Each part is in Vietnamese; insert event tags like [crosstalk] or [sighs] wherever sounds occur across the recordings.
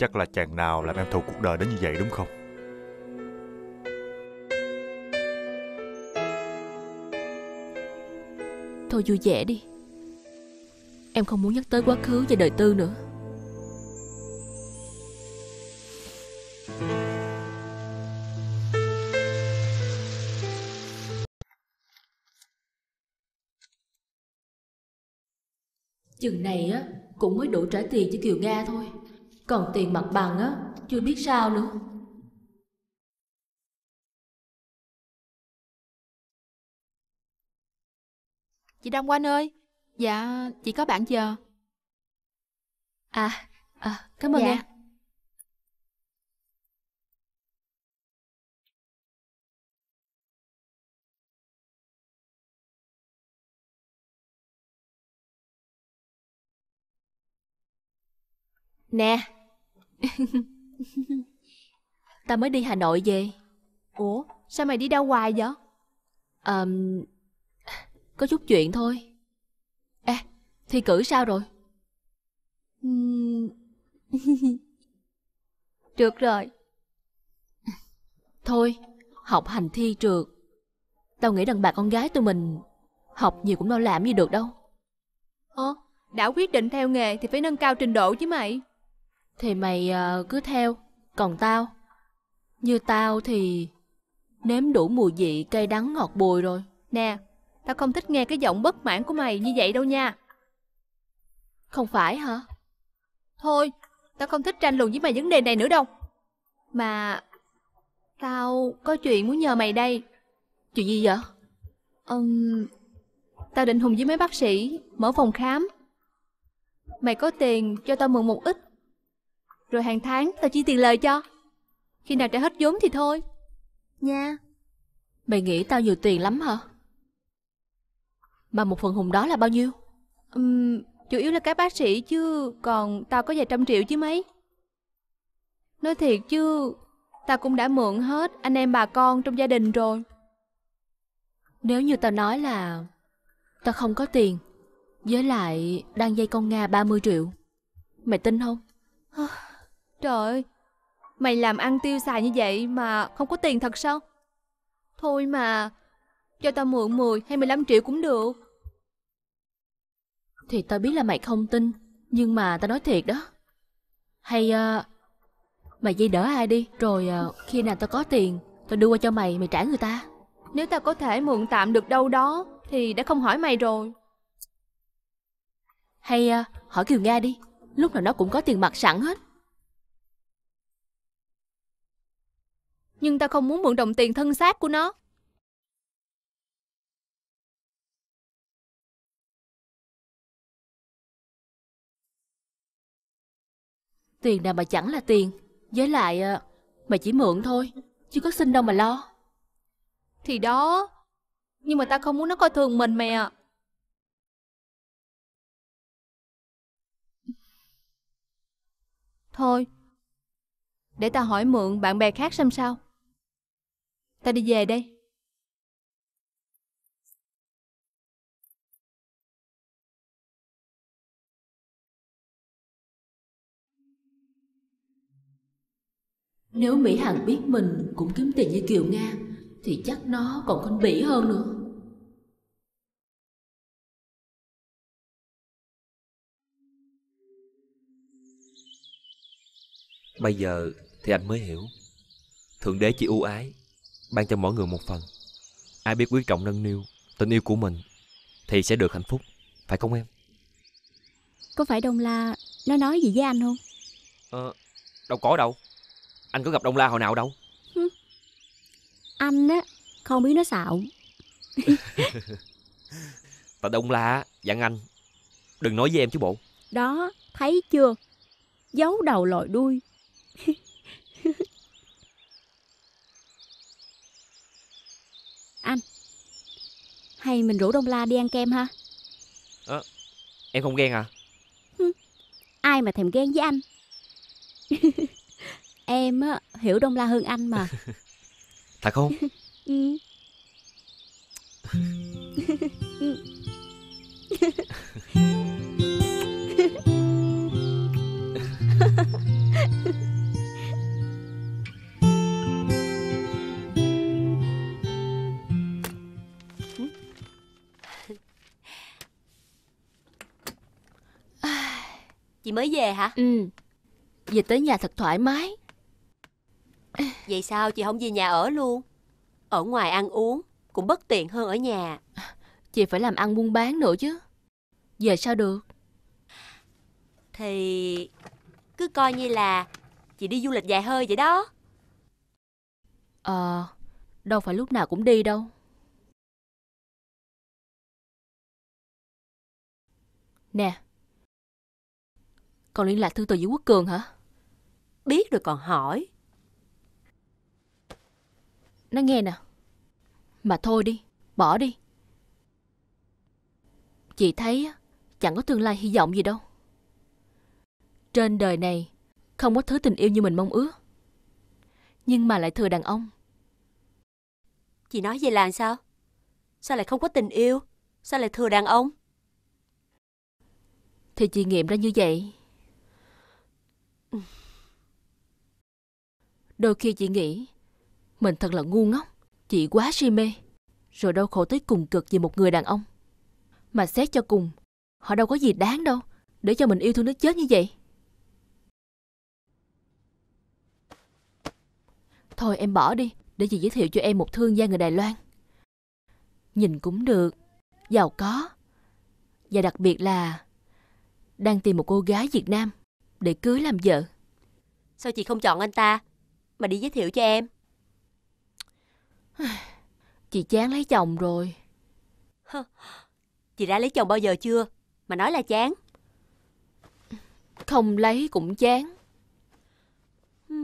chắc là chàng nào làm em thù cuộc đời đến như vậy đúng không Thôi vui vẻ đi Em không muốn nhắc tới quá khứ và đời tư nữa Chừng này á cũng mới đủ trả tiền cho Kiều Nga thôi còn tiền mặt bằng á, chưa biết sao nữa. Chị Đông Quanh ơi, dạ chị có bạn giờ. À, à cảm ơn dạ. em. Nè, [laughs] ta mới đi Hà Nội về Ủa, sao mày đi đâu hoài vậy? à, có chút chuyện thôi Ê, à, thi cử sao rồi? trượt [laughs] rồi Thôi, học hành thi trượt Tao nghĩ đàn bà con gái tụi mình Học nhiều cũng đâu làm gì được đâu Ờ, đã quyết định theo nghề thì phải nâng cao trình độ chứ mày thì mày ờ, cứ theo Còn tao Như tao thì Nếm đủ mùi vị cây đắng ngọt bùi rồi Nè Tao không thích nghe cái giọng bất mãn của mày như vậy đâu nha Không phải hả Thôi Tao không thích tranh luận với mày vấn đề này nữa đâu Mà Tao có chuyện muốn nhờ mày đây Chuyện gì vậy um, Tao định hùng với mấy bác sĩ Mở phòng khám Mày có tiền cho tao mượn một ít rồi hàng tháng tao chi tiền lời cho Khi nào trả hết vốn thì thôi Nha Mày nghĩ tao nhiều tiền lắm hả Mà một phần hùng đó là bao nhiêu uhm, Chủ yếu là các bác sĩ chứ Còn tao có vài trăm triệu chứ mấy Nói thiệt chứ Tao cũng đã mượn hết anh em bà con trong gia đình rồi Nếu như tao nói là Tao không có tiền Với lại đang dây con Nga 30 triệu Mày tin không? Trời mày làm ăn tiêu xài như vậy mà không có tiền thật sao? Thôi mà, cho tao mượn 10 hay 15 triệu cũng được. Thì tao biết là mày không tin, nhưng mà tao nói thiệt đó. Hay uh, mày dây đỡ ai đi, rồi uh, khi nào tao có tiền, tao đưa qua cho mày, mày trả người ta. Nếu tao có thể mượn tạm được đâu đó, thì đã không hỏi mày rồi. Hay uh, hỏi Kiều Nga đi, lúc nào nó cũng có tiền mặt sẵn hết. nhưng ta không muốn mượn đồng tiền thân xác của nó. Tiền nào mà chẳng là tiền, với lại à, mà chỉ mượn thôi, chứ có xin đâu mà lo. Thì đó, nhưng mà ta không muốn nó coi thường mình mẹ. Thôi, để ta hỏi mượn bạn bè khác xem sao. Ta đi về đây. Nếu Mỹ Hằng biết mình cũng kiếm tiền như Kiều Nga Thì chắc nó còn khinh bỉ hơn nữa Bây giờ thì anh mới hiểu Thượng đế chỉ ưu ái ban cho mỗi người một phần ai biết quý trọng nâng niu tình yêu của mình thì sẽ được hạnh phúc phải không em có phải đông la nó nói gì với anh không ờ đâu có đâu anh có gặp đông la hồi nào đâu anh á không biết nó xạo [laughs] tại đông la dặn anh đừng nói với em chứ bộ đó thấy chưa giấu đầu lòi đuôi [laughs] Hay mình rủ Đông La đi ăn kem ha à, Em không ghen à Ai mà thèm ghen với anh [laughs] Em á, hiểu Đông La hơn anh mà [laughs] Thật không [laughs] ừ. ừ. Chị mới về hả? Ừ Về tới nhà thật thoải mái Vậy sao chị không về nhà ở luôn? Ở ngoài ăn uống cũng bất tiện hơn ở nhà Chị phải làm ăn buôn bán nữa chứ Về sao được? Thì cứ coi như là chị đi du lịch dài hơi vậy đó Ờ, à, đâu phải lúc nào cũng đi đâu Nè, còn liên lạc thư từ với Quốc Cường hả? Biết rồi còn hỏi. Nó nghe nè. Mà thôi đi, bỏ đi. Chị thấy chẳng có tương lai hy vọng gì đâu. Trên đời này không có thứ tình yêu như mình mong ước. Nhưng mà lại thừa đàn ông. Chị nói vậy là sao? Sao lại không có tình yêu? Sao lại thừa đàn ông? Thì chị nghiệm ra như vậy. Đôi khi chị nghĩ Mình thật là ngu ngốc Chị quá si mê Rồi đau khổ tới cùng cực vì một người đàn ông Mà xét cho cùng Họ đâu có gì đáng đâu Để cho mình yêu thương đến chết như vậy Thôi em bỏ đi Để chị giới thiệu cho em một thương gia người Đài Loan Nhìn cũng được Giàu có Và đặc biệt là Đang tìm một cô gái Việt Nam Để cưới làm vợ Sao chị không chọn anh ta mà đi giới thiệu cho em [sighs] Chị chán lấy chồng rồi [laughs] Chị đã lấy chồng bao giờ chưa Mà nói là chán Không lấy cũng chán [sighs]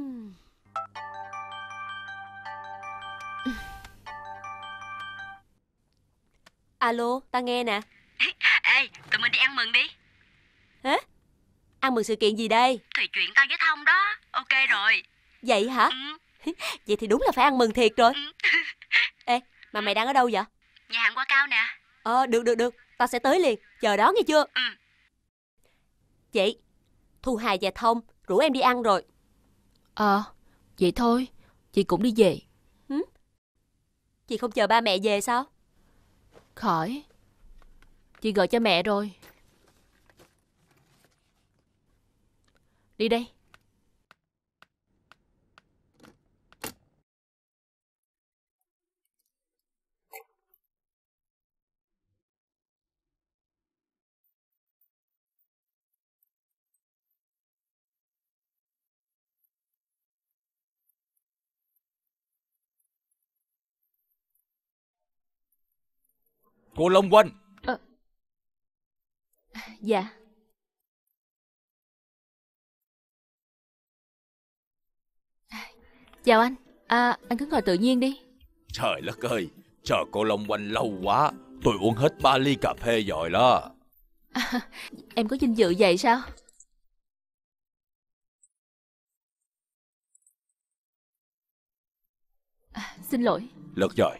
Alo, ta nghe nè à, Ê, tụi mình đi ăn mừng đi Hả? Ăn mừng sự kiện gì đây? Thì chuyện tao với Thông đó Ok rồi, Vậy hả? [laughs] Vậy thì đúng là phải ăn mừng thiệt rồi Ê, mà mày đang ở đâu vậy? Nhà hàng qua cao nè Ờ, được được được, tao sẽ tới liền, chờ đó nghe chưa ừ. Chị, Thu Hà và Thông rủ em đi ăn rồi Ờ, à, vậy thôi, chị cũng đi về Chị không chờ ba mẹ về sao? Khỏi, chị gọi cho mẹ rồi Đi đây Cô Long Quân, à, Dạ Chào anh À anh cứ ngồi tự nhiên đi Trời đất ơi Chờ cô Long Quân lâu quá Tôi uống hết ba ly cà phê rồi đó à, Em có dinh dự vậy sao à, Xin lỗi Lật rồi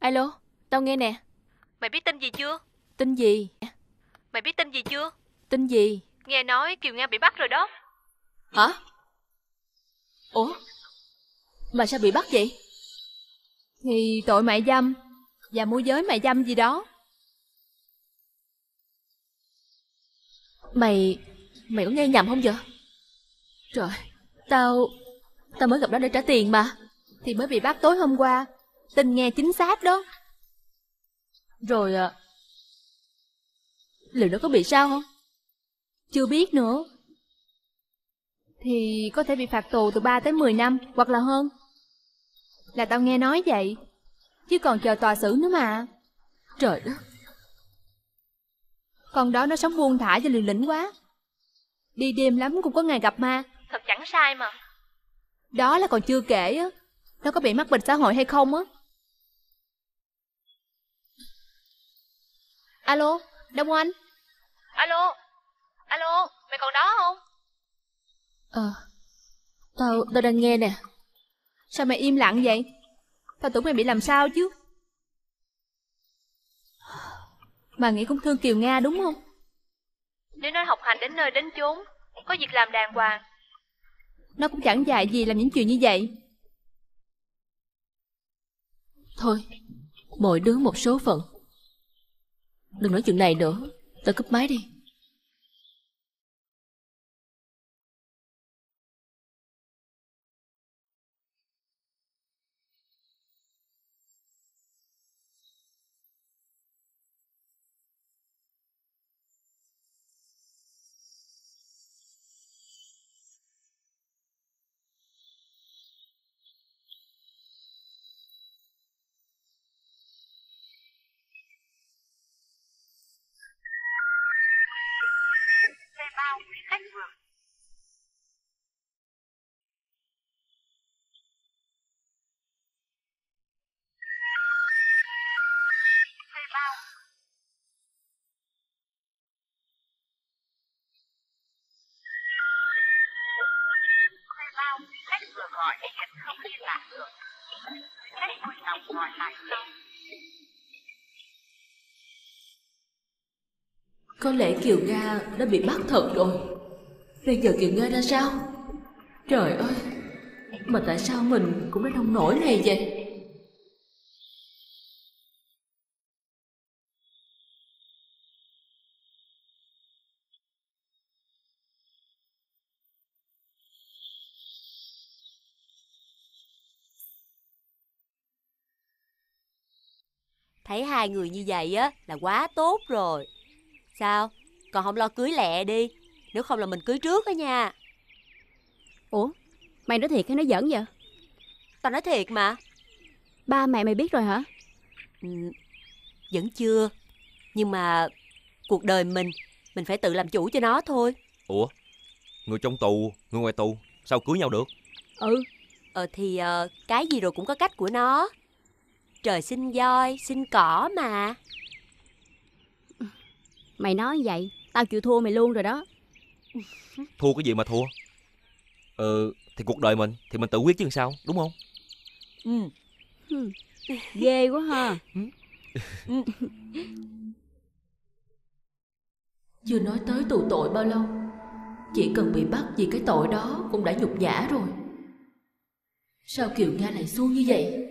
Alo, tao nghe nè. Mày biết tin gì chưa? Tin gì? Mày biết tin gì chưa? Tin gì? Nghe nói Kiều Nga bị bắt rồi đó. Hả? Ủa? Mà sao bị bắt vậy? Thì tội mại dâm và môi giới mại dâm gì đó. Mày, mày có nghe nhầm không vậy? Trời, tao, tao mới gặp nó để trả tiền mà. Thì mới bị bắt tối hôm qua, tin nghe chính xác đó Rồi à, Liệu nó có bị sao không? Chưa biết nữa Thì có thể bị phạt tù từ 3 tới 10 năm Hoặc là hơn Là tao nghe nói vậy Chứ còn chờ tòa xử nữa mà Trời đất Con đó nó sống buông thả cho liều lĩnh quá Đi đêm lắm cũng có ngày gặp ma Thật chẳng sai mà Đó là còn chưa kể á Nó có bị mắc bệnh xã hội hay không á Alo, Đông Anh Alo, alo, mày còn đó không? Ờ, à, tao, tao đang nghe nè Sao mày im lặng vậy? Tao tưởng mày bị làm sao chứ Mà nghĩ cũng thương Kiều Nga đúng không? Nếu nó học hành đến nơi đến chốn Có việc làm đàng hoàng Nó cũng chẳng dạy gì làm những chuyện như vậy Thôi Mỗi đứa một số phận Đừng nói chuyện này nữa Tôi cúp máy đi gọi hiện không liên lạc được. Cách vui lòng gọi lại sau. Có lẽ Kiều Nga đã bị bắt thật rồi Bây giờ Kiều Nga ra sao? Trời ơi Mà tại sao mình cũng đã nông nổi này vậy? Thấy hai người như vậy á là quá tốt rồi Sao? Còn không lo cưới lẹ đi Nếu không là mình cưới trước á nha Ủa? Mày nói thiệt hay nói giỡn vậy? Tao nói thiệt mà Ba mẹ mày biết rồi hả? Ừ, vẫn chưa Nhưng mà cuộc đời mình Mình phải tự làm chủ cho nó thôi Ủa? Người trong tù, người ngoài tù Sao cưới nhau được? Ừ Ờ thì uh, cái gì rồi cũng có cách của nó Trời xin voi, xin cỏ mà Mày nói vậy, tao chịu thua mày luôn rồi đó Thua cái gì mà thua Ừ, thì cuộc đời mình Thì mình tự quyết chứ sao, đúng không Ừ, ừ. Ghê quá ha ừ. Ừ. Chưa nói tới tù tội bao lâu Chỉ cần bị bắt vì cái tội đó Cũng đã nhục nhã rồi Sao Kiều Nga lại xui như vậy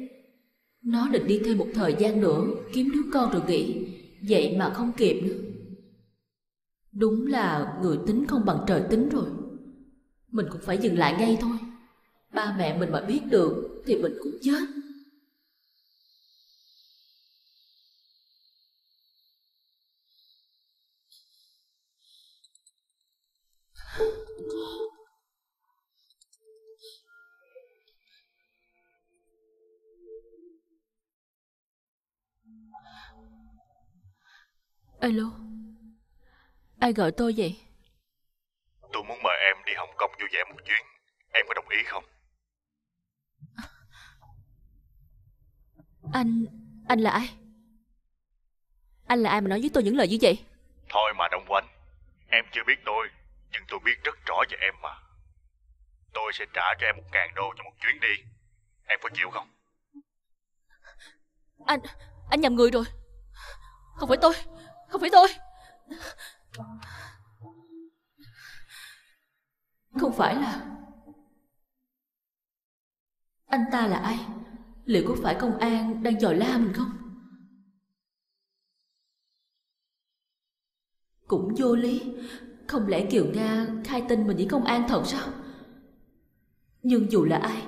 nó định đi thêm một thời gian nữa Kiếm đứa con rồi nghỉ Vậy mà không kịp nữa Đúng là người tính không bằng trời tính rồi Mình cũng phải dừng lại ngay thôi Ba mẹ mình mà biết được Thì mình cũng chết Alo Ai gọi tôi vậy Tôi muốn mời em đi Hồng Kông vui vẻ một chuyến Em có đồng ý không Anh Anh là ai Anh là ai mà nói với tôi những lời như vậy Thôi mà Đông Quanh Em chưa biết tôi Nhưng tôi biết rất rõ về em mà Tôi sẽ trả cho em một ngàn đô cho một chuyến đi Em có chịu không Anh Anh nhầm người rồi Không phải tôi không phải tôi Không phải là Anh ta là ai Liệu có phải công an đang dò la mình không Cũng vô lý Không lẽ Kiều Nga khai tin mình với công an thật sao Nhưng dù là ai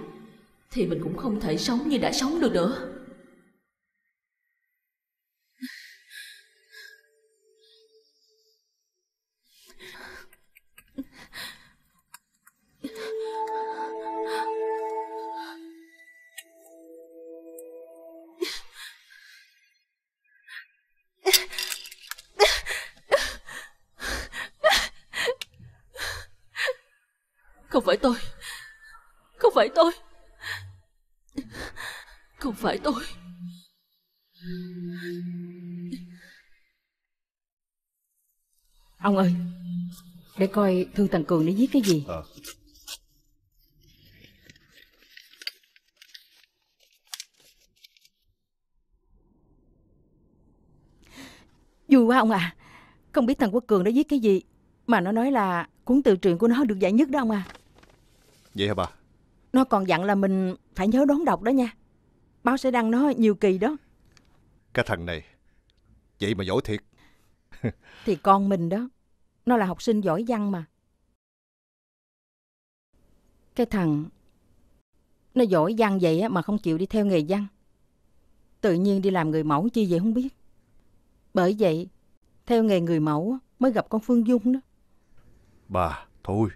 Thì mình cũng không thể sống như đã sống được nữa Không phải tôi Không phải tôi Không phải tôi Ông ơi Để coi Thư Tần Cường nó viết cái gì à. Vui quá ông à Không biết thằng Quốc Cường đã viết cái gì Mà nó nói là cuốn tự truyện của nó được giải nhất đó ông à Vậy hả bà? Nó còn dặn là mình phải nhớ đón đọc đó nha. Báo sẽ đăng nó nhiều kỳ đó. Cái thằng này, vậy mà giỏi thiệt. [laughs] Thì con mình đó, nó là học sinh giỏi văn mà. Cái thằng, nó giỏi văn vậy mà không chịu đi theo nghề văn. Tự nhiên đi làm người mẫu chi vậy không biết. Bởi vậy, theo nghề người mẫu mới gặp con Phương Dung đó. Bà, thôi,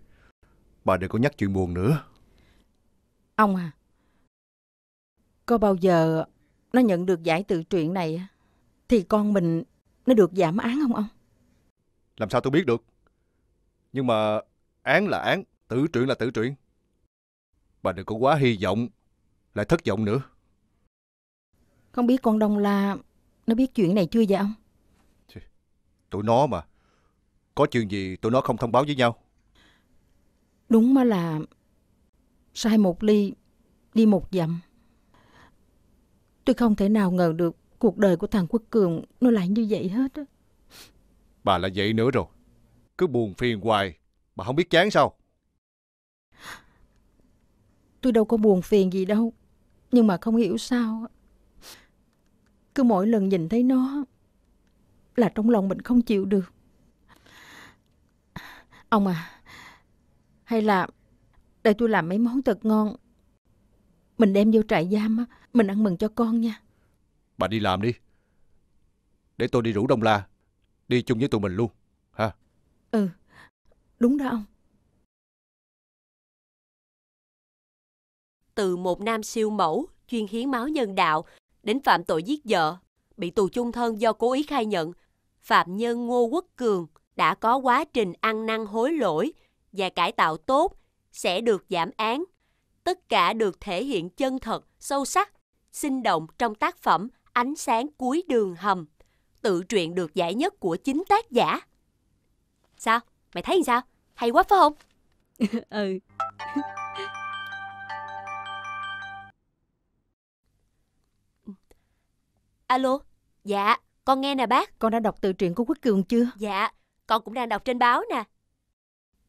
bà đừng có nhắc chuyện buồn nữa. Ông à, có bao giờ nó nhận được giải tự truyện này thì con mình nó được giảm án không ông? Làm sao tôi biết được? Nhưng mà án là án, tự truyện là tự truyện. Bà đừng có quá hy vọng, lại thất vọng nữa. Không biết con Đông La nó biết chuyện này chưa vậy ông? Tụi nó mà. Có chuyện gì tụi nó không thông báo với nhau. Đúng mà là sai một ly, đi một dặm. Tôi không thể nào ngờ được cuộc đời của thằng Quốc Cường nó lại như vậy hết á. Bà là vậy nữa rồi. Cứ buồn phiền hoài, bà không biết chán sao? Tôi đâu có buồn phiền gì đâu, nhưng mà không hiểu sao. Cứ mỗi lần nhìn thấy nó là trong lòng mình không chịu được. Ông à, hay là để tôi làm mấy món thật ngon. Mình đem vô trại giam á, mình ăn mừng cho con nha. Bà đi làm đi. Để tôi đi rủ Đông La, đi chung với tụi mình luôn, ha. Ừ, đúng đó ông. Từ một nam siêu mẫu, chuyên hiến máu nhân đạo, đến phạm tội giết vợ, bị tù chung thân do cố ý khai nhận, phạm nhân Ngô Quốc Cường đã có quá trình ăn năn hối lỗi – và cải tạo tốt sẽ được giảm án. Tất cả được thể hiện chân thật, sâu sắc, sinh động trong tác phẩm Ánh sáng cuối đường hầm, tự truyện được giải nhất của chính tác giả. Sao? Mày thấy sao? Hay quá phải không? [laughs] ừ. [laughs] Alo, dạ, con nghe nè bác. Con đã đọc tự truyện của Quốc Cường chưa? Dạ, con cũng đang đọc trên báo nè.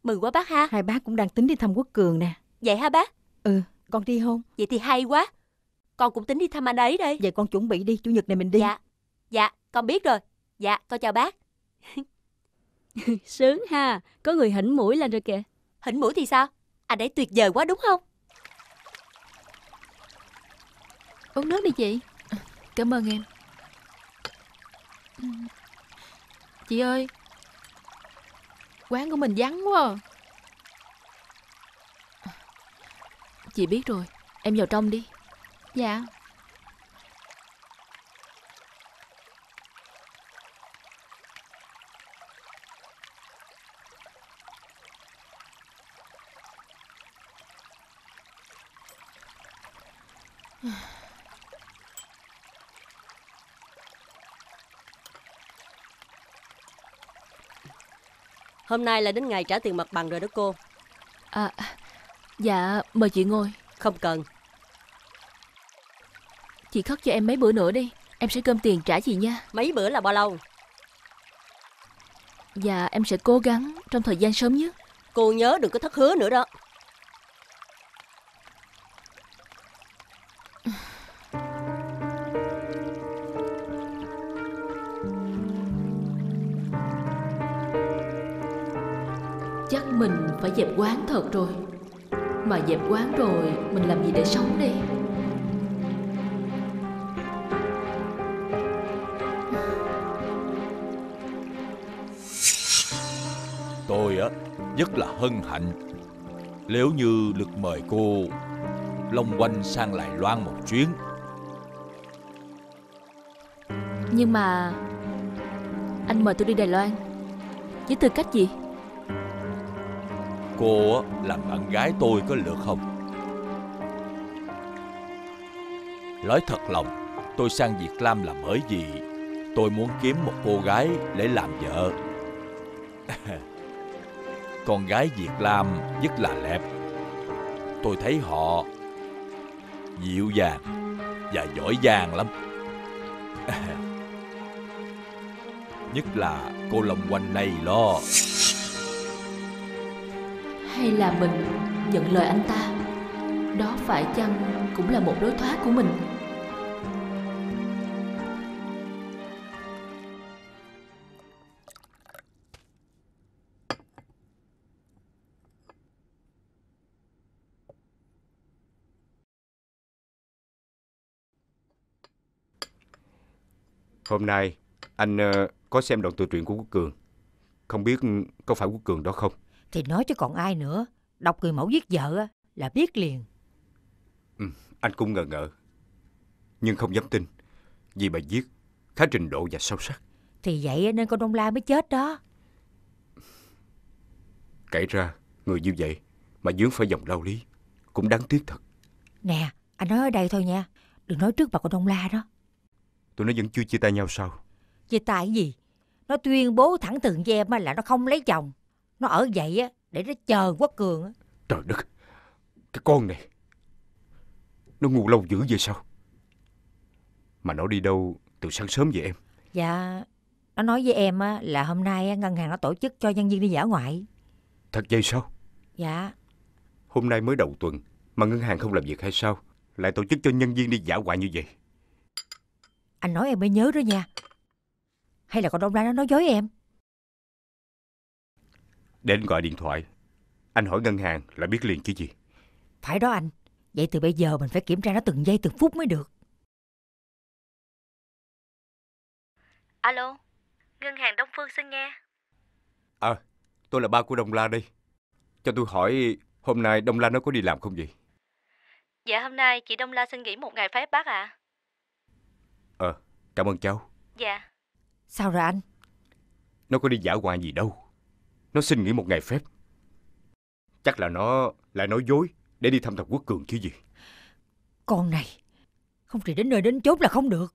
Mừng quá bác ha. Hai bác cũng đang tính đi thăm Quốc Cường nè. Vậy hả bác? Ừ, con đi không? Vậy thì hay quá. Con cũng tính đi thăm anh ấy đây. Vậy con chuẩn bị đi, Chủ nhật này mình đi. Dạ, dạ, con biết rồi. Dạ, con chào bác. [laughs] Sướng ha, có người hỉnh mũi lên rồi kìa. Hỉnh mũi thì sao? Anh ấy tuyệt vời quá đúng không? Uống nước đi chị. Cảm ơn em. Chị ơi, Quán của mình vắng quá à. Chị biết rồi Em vào trong đi Dạ Hôm nay là đến ngày trả tiền mặt bằng rồi đó cô À Dạ mời chị ngồi Không cần Chị khất cho em mấy bữa nữa đi Em sẽ cơm tiền trả chị nha Mấy bữa là bao lâu Dạ em sẽ cố gắng trong thời gian sớm nhất Cô nhớ đừng có thất hứa nữa đó thật rồi Mà dẹp quán rồi Mình làm gì để sống đi. Tôi á Rất là hân hạnh Nếu như được mời cô Long quanh sang lại Loan một chuyến Nhưng mà Anh mời tôi đi Đài Loan Với tư cách gì? Cô làm bạn gái tôi có được không? Nói thật lòng, tôi sang Việt Nam là bởi vì tôi muốn kiếm một cô gái để làm vợ. [laughs] Con gái Việt Nam rất là đẹp. Tôi thấy họ dịu dàng và giỏi giang lắm. [laughs] Nhất là cô Long Quanh này lo hay là mình nhận lời anh ta đó phải chăng cũng là một đối thoát của mình Hôm nay anh ờ, có xem đoạn tự truyện của Quốc Cường Không biết có phải Quốc Cường đó không thì nói chứ còn ai nữa. Đọc người mẫu giết vợ là biết liền. Ừ, anh cũng ngờ ngợ. Nhưng không dám tin. Vì bà giết khá trình độ và sâu sắc. Thì vậy nên con Đông La mới chết đó. Kể ra, người như vậy mà dướng phải dòng lao lý cũng đáng tiếc thật. Nè, anh nói ở đây thôi nha. Đừng nói trước bà con Đông La đó. Tụi nó vẫn chưa chia tay nhau sao? Chia tay gì? Nó tuyên bố thẳng thừng với em là nó không lấy chồng. Nó ở vậy á Để nó chờ Quốc Cường á Trời đất Cái con này Nó ngủ lâu dữ vậy sao Mà nó đi đâu từ sáng sớm vậy em Dạ Nó nói với em á là hôm nay ngân hàng nó tổ chức cho nhân viên đi dã ngoại Thật vậy sao Dạ Hôm nay mới đầu tuần Mà ngân hàng không làm việc hay sao Lại tổ chức cho nhân viên đi dã ngoại như vậy Anh nói em mới nhớ đó nha Hay là con đông ra nó nói dối em để anh gọi điện thoại Anh hỏi ngân hàng là biết liền chứ gì Phải đó anh Vậy từ bây giờ mình phải kiểm tra nó từng giây từng phút mới được Alo Ngân hàng Đông Phương xin nghe Ờ à, Tôi là ba của Đông La đây Cho tôi hỏi Hôm nay Đông La nó có đi làm không vậy Dạ hôm nay chị Đông La xin nghỉ một ngày phép bác ạ à. Ờ à, Cảm ơn cháu Dạ Sao rồi anh Nó có đi giả ngoại gì đâu nó xin nghỉ một ngày phép Chắc là nó lại nói dối Để đi thăm thằng Quốc Cường chứ gì Con này Không thì đến nơi đến chốt là không được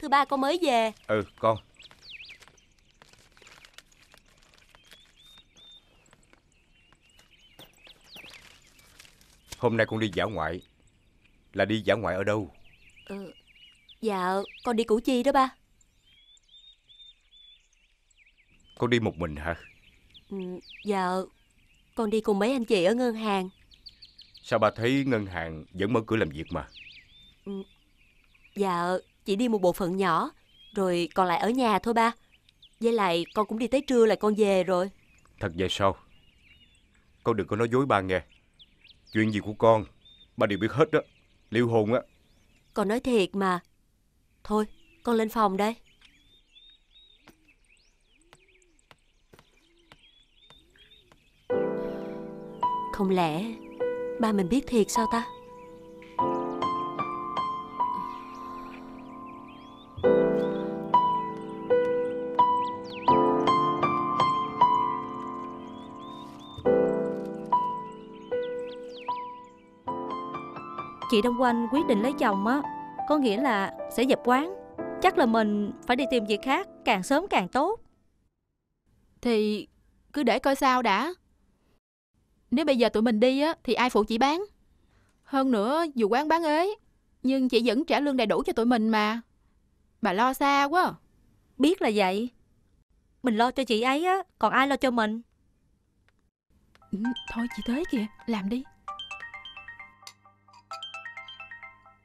Thưa ba con mới về Ừ con Hôm nay con đi dã ngoại Là đi dã ngoại ở đâu ừ, Dạ con đi Củ Chi đó ba Con đi một mình hả ừ, Dạ Con đi cùng mấy anh chị ở ngân hàng Sao ba thấy ngân hàng vẫn mở cửa làm việc mà ừ, Dạ chỉ đi một bộ phận nhỏ, rồi còn lại ở nhà thôi ba. Với lại con cũng đi tới trưa là con về rồi. Thật vậy sao? Con đừng có nói dối ba nghe. Chuyện gì của con, ba đều biết hết đó. Liêu hồn á. Con nói thiệt mà. Thôi, con lên phòng đây. Không lẽ ba mình biết thiệt sao ta? chị Đông Quanh quyết định lấy chồng á Có nghĩa là sẽ dẹp quán Chắc là mình phải đi tìm việc khác Càng sớm càng tốt Thì cứ để coi sao đã Nếu bây giờ tụi mình đi á Thì ai phụ chị bán Hơn nữa dù quán bán ế Nhưng chị vẫn trả lương đầy đủ cho tụi mình mà Bà lo xa quá Biết là vậy Mình lo cho chị ấy á Còn ai lo cho mình ừ, Thôi chị tới kìa Làm đi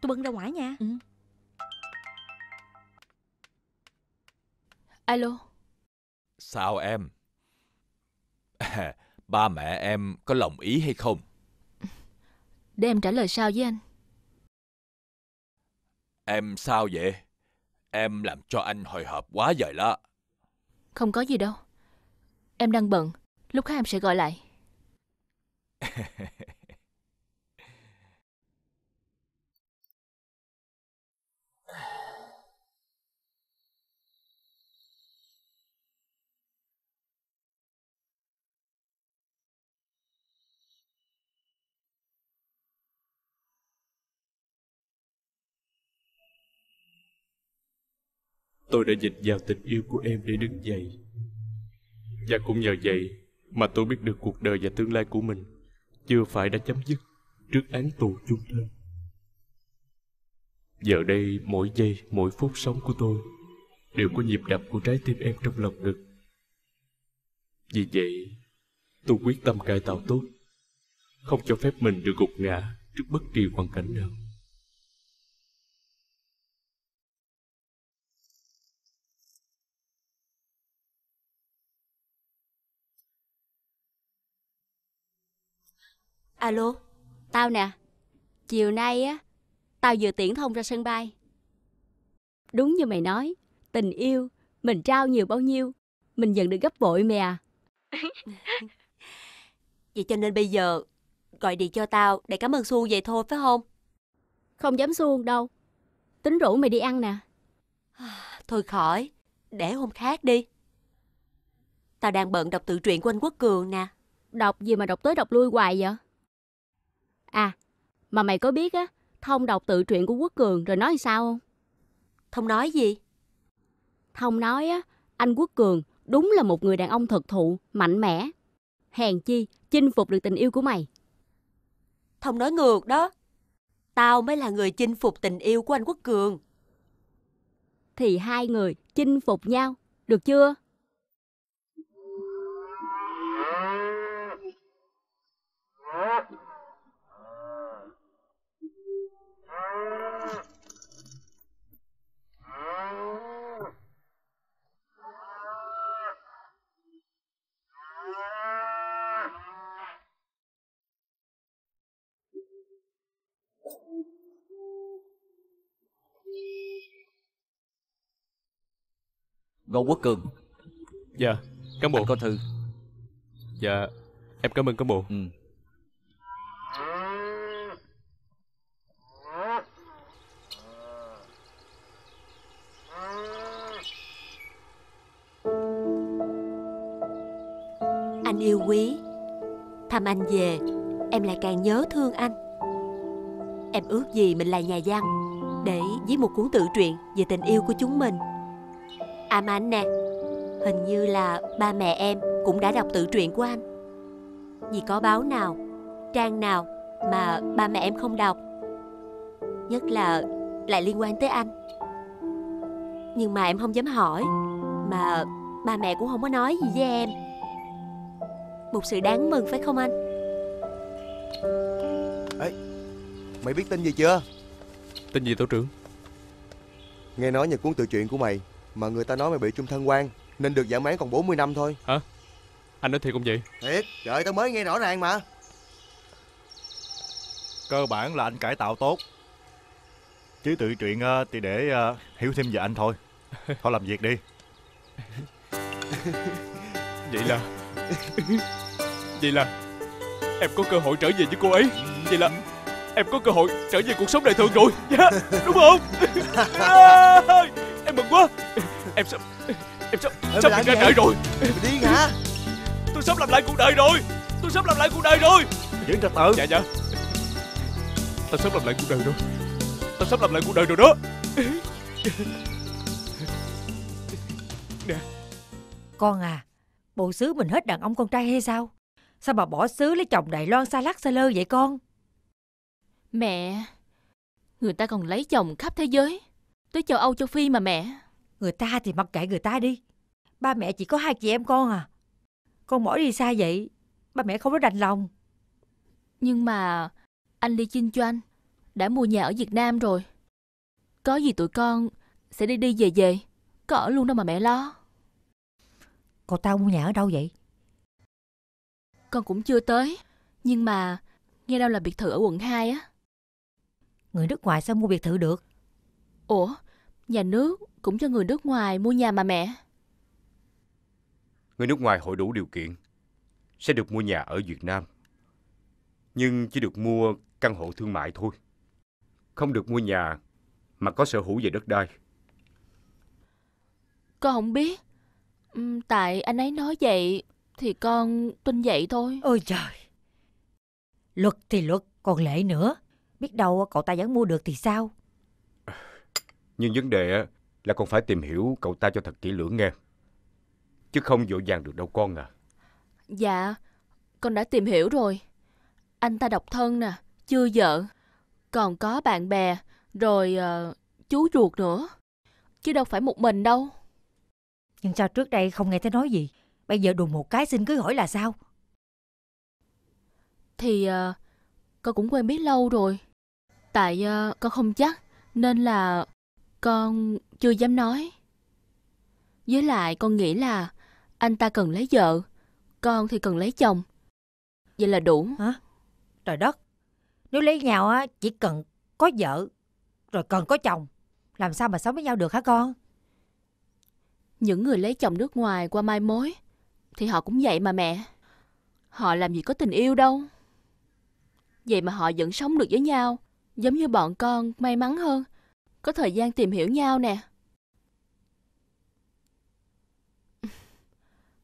tôi bưng ra ngoài nha ừ. alo sao em [laughs] ba mẹ em có lòng ý hay không để em trả lời sao với anh em sao vậy em làm cho anh hồi hộp quá vậy đó không có gì đâu em đang bận lúc khác em sẽ gọi lại [laughs] tôi đã dịch vào tình yêu của em để đứng dậy. Và cũng nhờ vậy mà tôi biết được cuộc đời và tương lai của mình chưa phải đã chấm dứt trước án tù chung thân. Giờ đây mỗi giây, mỗi phút sống của tôi đều có nhịp đập của trái tim em trong lòng ngực. Vì vậy, tôi quyết tâm cải tạo tốt, không cho phép mình được gục ngã trước bất kỳ hoàn cảnh nào. Alo, tao nè. Chiều nay á, tao vừa tiễn thông ra sân bay. Đúng như mày nói, tình yêu, mình trao nhiều bao nhiêu, mình nhận được gấp bội mày à. [laughs] vậy cho nên bây giờ gọi điện cho tao để cảm ơn Xuân vậy thôi phải không? Không dám Xuân đâu. Tính rủ mày đi ăn nè. [sighs] Thôi khỏi, để hôm khác đi. Tao đang bận đọc tự truyện của anh Quốc Cường nè. Đọc gì mà đọc tới đọc lui hoài vậy? À, mà mày có biết á, Thông đọc tự truyện của Quốc Cường rồi nói sao không? Thông nói gì? Thông nói á, anh Quốc Cường đúng là một người đàn ông thật thụ, mạnh mẽ. Hèn chi, chinh phục được tình yêu của mày. Thông nói ngược đó. Tao mới là người chinh phục tình yêu của anh Quốc Cường. Thì hai người chinh phục nhau, được chưa? Ngô Quốc Cường Dạ Cán bộ Anh có thư Dạ Em cảm ơn cán bộ ừ. Anh yêu quý Thăm anh về Em lại càng nhớ thương anh Em ước gì mình là nhà văn Để viết một cuốn tự truyện Về tình yêu của chúng mình À mà anh nè Hình như là ba mẹ em cũng đã đọc tự truyện của anh Vì có báo nào, trang nào mà ba mẹ em không đọc Nhất là lại liên quan tới anh Nhưng mà em không dám hỏi Mà ba mẹ cũng không có nói gì với em Một sự đáng mừng phải không anh Ê, mày biết tin gì chưa Tin gì tổ trưởng Nghe nói nhật cuốn tự truyện của mày mà người ta nói mày bị chung thân quan Nên được giảm án còn 40 năm thôi Hả? Anh nói thiệt không vậy? Thiệt, trời tao mới nghe rõ ràng mà Cơ bản là anh cải tạo tốt Chứ tự truyện ờ, thì để ờ, hiểu thêm về anh thôi Thôi làm việc đi [laughs] Vậy là Vậy là Em có cơ hội trở về với cô ấy Vậy là em có cơ hội trở về cuộc sống đời thường rồi yeah, [laughs] dạ, Đúng không [laughs] dạ, mừng quá Em sắp Em sắp Em Sắp làm mình ra đời rồi Mày điên hả Tôi sắp làm lại cuộc đời rồi Tôi sắp làm lại cuộc đời rồi Giữ trật tự Dạ dạ Tao sắp làm lại cuộc đời rồi Tao sắp làm lại cuộc đời rồi đó Con à, bộ xứ mình hết đàn ông con trai hay sao? Sao bà bỏ xứ lấy chồng Đài Loan xa lắc xa lơ vậy con? Mẹ, người ta còn lấy chồng khắp thế giới. Tới châu Âu châu Phi mà mẹ Người ta thì mặc kệ người ta đi Ba mẹ chỉ có hai chị em con à Con bỏ đi xa vậy Ba mẹ không có đành lòng Nhưng mà Anh Ly Chinh cho anh Đã mua nhà ở Việt Nam rồi Có gì tụi con Sẽ đi đi về về Có ở luôn đâu mà mẹ lo Cậu tao mua nhà ở đâu vậy Con cũng chưa tới Nhưng mà Nghe đâu là biệt thự ở quận 2 á Người nước ngoài sao mua biệt thự được Ủa Nhà nước cũng cho người nước ngoài mua nhà mà mẹ. Người nước ngoài hội đủ điều kiện sẽ được mua nhà ở Việt Nam. Nhưng chỉ được mua căn hộ thương mại thôi. Không được mua nhà mà có sở hữu về đất đai. Con không biết. Tại anh ấy nói vậy thì con tin vậy thôi. Ôi trời. Luật thì luật, còn lệ nữa. Biết đâu cậu ta vẫn mua được thì sao? Nhưng vấn đề là con phải tìm hiểu cậu ta cho thật kỹ lưỡng nghe. Chứ không vội vàng được đâu con à. Dạ, con đã tìm hiểu rồi. Anh ta độc thân nè, chưa vợ, còn có bạn bè, rồi uh, chú ruột nữa. Chứ đâu phải một mình đâu. Nhưng sao trước đây không nghe thấy nói gì? Bây giờ đùng một cái xin cứ hỏi là sao? Thì uh, con cũng quen biết lâu rồi. Tại uh, con không chắc nên là con chưa dám nói. Với lại con nghĩ là anh ta cần lấy vợ, con thì cần lấy chồng. Vậy là đủ. Hả? Trời đất, nếu lấy nhau á chỉ cần có vợ rồi cần có chồng, làm sao mà sống với nhau được hả con? Những người lấy chồng nước ngoài qua mai mối thì họ cũng vậy mà mẹ. Họ làm gì có tình yêu đâu. Vậy mà họ vẫn sống được với nhau, giống như bọn con may mắn hơn có thời gian tìm hiểu nhau nè. [laughs]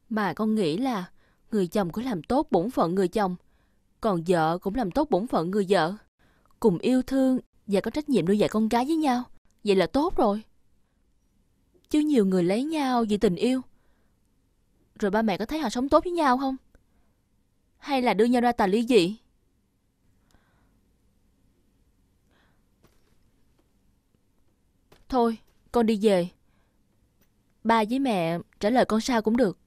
Mà con nghĩ là người chồng có làm tốt bổn phận người chồng, còn vợ cũng làm tốt bổn phận người vợ. Cùng yêu thương và có trách nhiệm nuôi dạy con gái với nhau, vậy là tốt rồi. Chứ nhiều người lấy nhau vì tình yêu. Rồi ba mẹ có thấy họ sống tốt với nhau không? Hay là đưa nhau ra tà ly dị? Thôi, con đi về. Ba với mẹ trả lời con sao cũng được.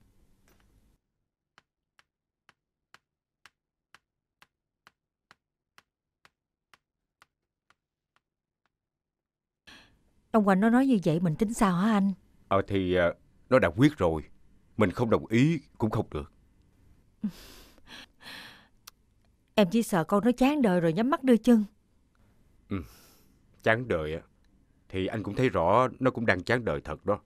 Ông Hoành nó nói như vậy mình tính sao hả anh? Ờ à, thì ờ, nó đã quyết rồi. Mình không đồng ý cũng không được. [laughs] Em chỉ sợ con nó chán đời rồi nhắm mắt đưa chân. Ừ, chán đời á thì anh cũng thấy rõ nó cũng đang chán đời thật đó.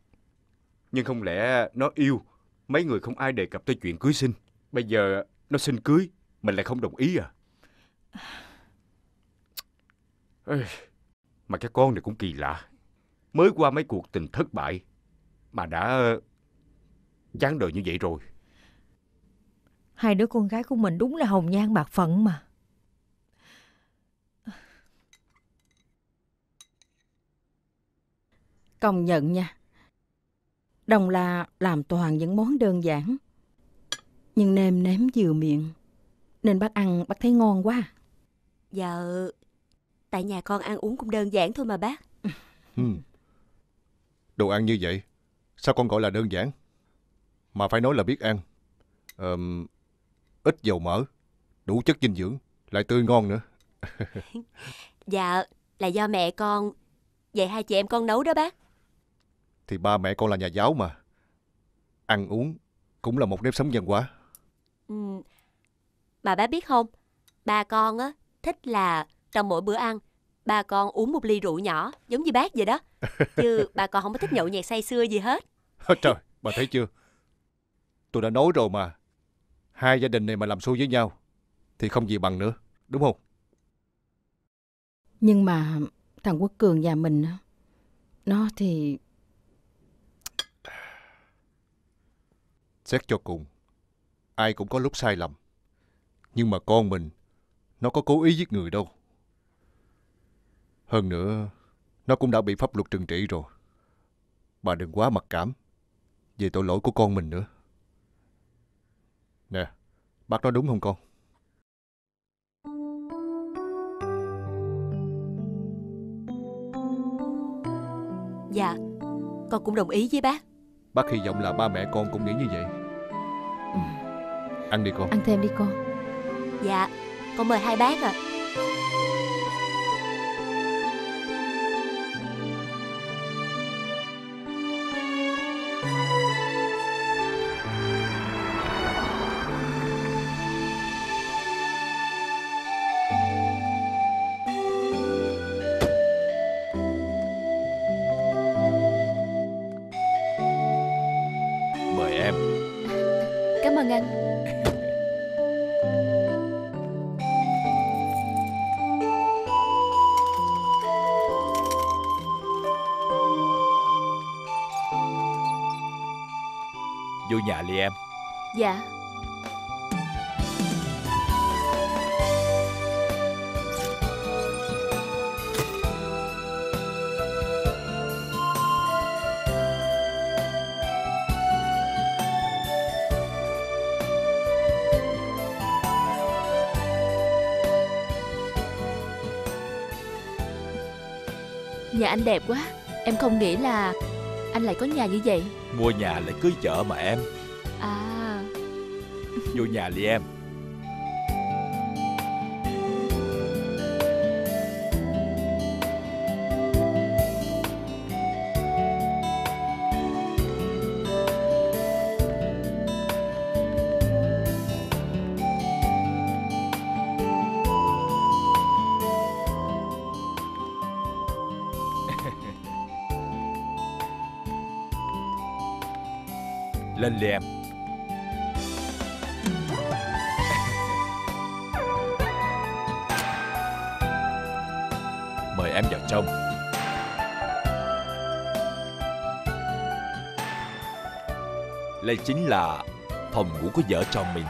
Nhưng không lẽ nó yêu, mấy người không ai đề cập tới chuyện cưới xin. Bây giờ nó xin cưới, mình lại không đồng ý à? Ê, mà cái con này cũng kỳ lạ. Mới qua mấy cuộc tình thất bại mà đã ờ, chán đời như vậy rồi. Hai đứa con gái của mình đúng là hồng nhan bạc phận mà. Công nhận nha. Đồng là làm toàn những món đơn giản. Nhưng nêm nếm vừa miệng. Nên bác ăn bác thấy ngon quá. Dạ, tại nhà con ăn uống cũng đơn giản thôi mà bác. Ừ. Đồ ăn như vậy, sao con gọi là đơn giản? Mà phải nói là biết ăn. Ờ, ít dầu mỡ, đủ chất dinh dưỡng, lại tươi ngon nữa. [laughs] dạ, là do mẹ con. Vậy hai chị em con nấu đó bác. Thì ba mẹ con là nhà giáo mà Ăn uống cũng là một nếp sống văn hóa ừ. Bà bá biết không Ba con á thích là trong mỗi bữa ăn Ba con uống một ly rượu nhỏ Giống như bác vậy đó [laughs] Chứ bà con không có thích nhậu nhẹt say xưa gì hết Trời bà thấy chưa Tôi đã nói rồi mà Hai gia đình này mà làm xui với nhau Thì không gì bằng nữa Đúng không Nhưng mà thằng Quốc Cường nhà mình Nó thì Xét cho cùng, ai cũng có lúc sai lầm. Nhưng mà con mình, nó có cố ý giết người đâu. Hơn nữa, nó cũng đã bị pháp luật trừng trị rồi. Bà đừng quá mặc cảm về tội lỗi của con mình nữa. Nè, bác nói đúng không con? Dạ, con cũng đồng ý với bác. Bác hy vọng là ba mẹ con cũng nghĩ như vậy. Ăn đi con Ăn thêm đi con Dạ Con mời hai bác ạ à. vô nhà liền em Dạ Nhà anh đẹp quá Em không nghĩ là lại có nhà như vậy Mua nhà lại cưới vợ mà em À Vô nhà đi em Đây chính là phòng ngủ của vợ chồng mình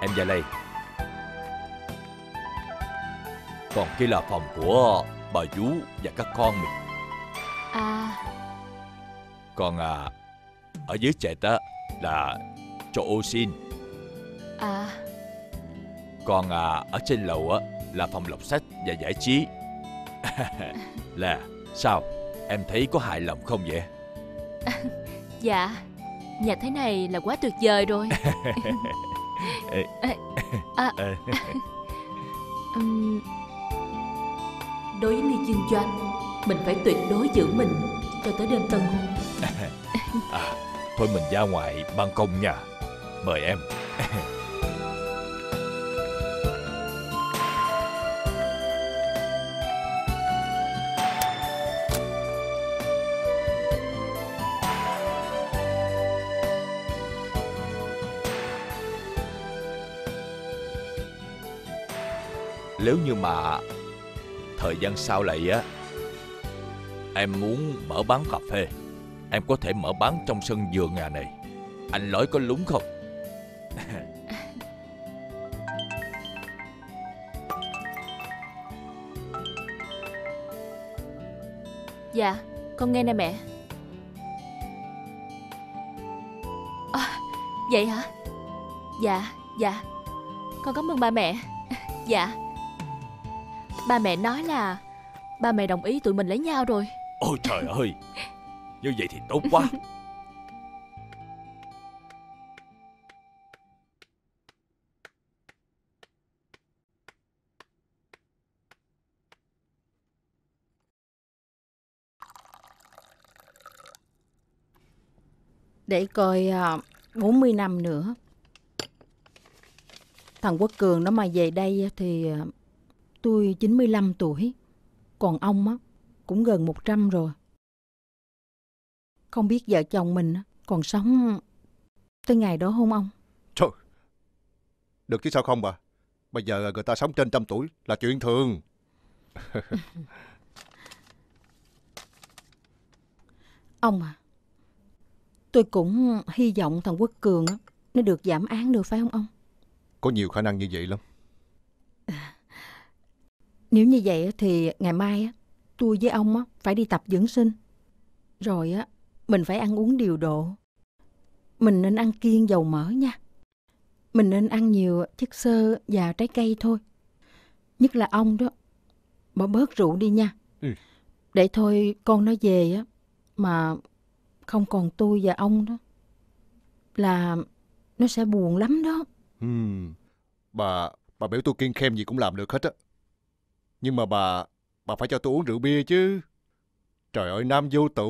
Em vào đây Còn kia là phòng của bà vú và các con mình À Còn à Ở dưới trệt đó Là chỗ ô xin À Còn à Ở trên lầu á Là phòng lọc sách và giải trí Là [laughs] Sao Em thấy có hài lòng không vậy [laughs] dạ Nhà thế này là quá tuyệt vời rồi [laughs] à, [laughs] Đối với Ly cho anh Mình phải tuyệt đối giữ mình Cho tới đêm tân hôn à, Thôi mình ra ngoài ban công nha Mời em Nếu như mà Thời gian sau lại á Em muốn mở bán cà phê Em có thể mở bán trong sân vườn nhà này Anh lỗi có lúng không? [laughs] Dạ, con nghe nè mẹ à, Vậy hả? Dạ, dạ Con cảm ơn ba mẹ [laughs] Dạ Ba mẹ nói là Ba mẹ đồng ý tụi mình lấy nhau rồi Ôi trời ơi Như vậy thì tốt quá [laughs] Để coi à, 40 năm nữa Thằng Quốc Cường nó mà về đây thì à, tôi 95 tuổi, còn ông á, cũng gần 100 rồi. Không biết vợ chồng mình còn sống tới ngày đó không ông? Trời, được chứ sao không bà? Bây giờ người ta sống trên trăm tuổi là chuyện thường. [laughs] ông à, tôi cũng hy vọng thằng Quốc Cường á, nó được giảm án được phải không ông? Có nhiều khả năng như vậy lắm. Nếu như vậy thì ngày mai tôi với ông phải đi tập dưỡng sinh. Rồi á, mình phải ăn uống điều độ. Mình nên ăn kiêng dầu mỡ nha. Mình nên ăn nhiều chất xơ và trái cây thôi. Nhất là ông đó. Bỏ bớt rượu đi nha. Ừ. Để thôi con nó về á, mà không còn tôi và ông đó. Là nó sẽ buồn lắm đó. Ừ. Bà, bà biểu tôi kiêng khem gì cũng làm được hết á. Nhưng mà bà, bà phải cho tôi uống rượu bia chứ. Trời ơi, nam vô tử,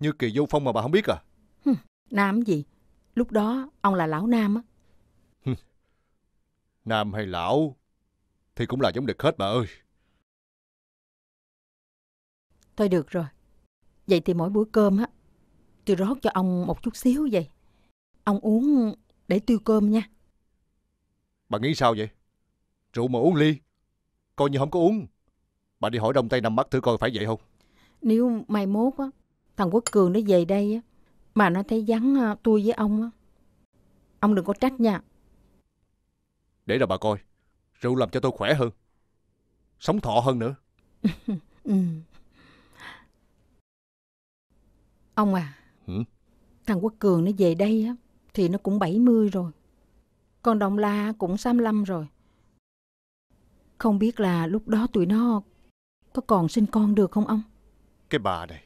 như kỳ vô phong mà bà không biết à? nam gì? Lúc đó ông là lão nam á. nam hay lão thì cũng là giống đực hết bà ơi. Thôi được rồi. Vậy thì mỗi bữa cơm á, tôi rót cho ông một chút xíu vậy. Ông uống để tiêu cơm nha. Bà nghĩ sao vậy? Rượu mà uống ly, Coi như không có uống Bà đi hỏi đông tây nằm bắc thử coi phải vậy không Nếu mai mốt á Thằng Quốc Cường nó về đây á Mà nó thấy vắng à, tôi với ông á Ông đừng có trách nha Để là bà coi Rượu làm cho tôi khỏe hơn Sống thọ hơn nữa [laughs] ừ. Ông à ừ? Thằng Quốc Cường nó về đây á Thì nó cũng 70 rồi Còn Đồng La cũng 65 rồi không biết là lúc đó tụi nó có còn sinh con được không ông? Cái bà này,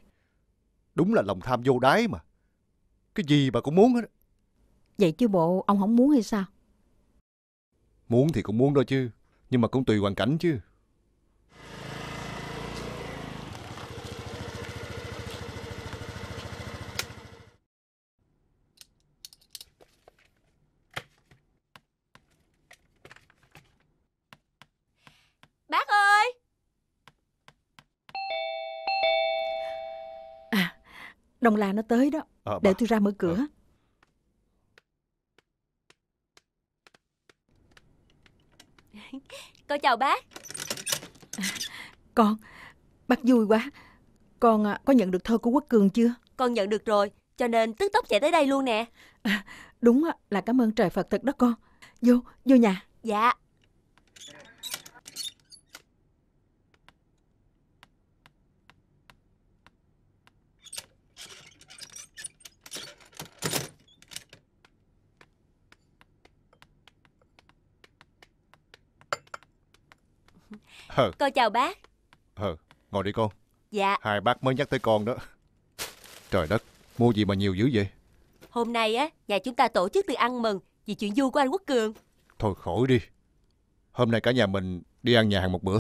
đúng là lòng tham vô đáy mà. Cái gì bà cũng muốn hết. Vậy chứ bộ ông không muốn hay sao? Muốn thì cũng muốn đó chứ, nhưng mà cũng tùy hoàn cảnh chứ. Đồng la nó tới đó. Ờ, Để tôi ra mở ờ. cửa. Ờ. [laughs] Con chào bác. [laughs] con, bác vui quá. Con à, có nhận được thơ của Quốc Cường chưa? Con nhận được rồi, cho nên tức tốc chạy tới đây luôn nè. À, [laughs] đúng là cảm ơn trời Phật thật đó con. Vô, vô nhà. Dạ. Hờ. Con chào bác Hờ, ngồi đi con Dạ Hai bác mới nhắc tới con đó Trời đất, mua gì mà nhiều dữ vậy Hôm nay á, nhà chúng ta tổ chức tiệc ăn mừng Vì chuyện vui của anh Quốc Cường Thôi khỏi đi Hôm nay cả nhà mình đi ăn nhà hàng một bữa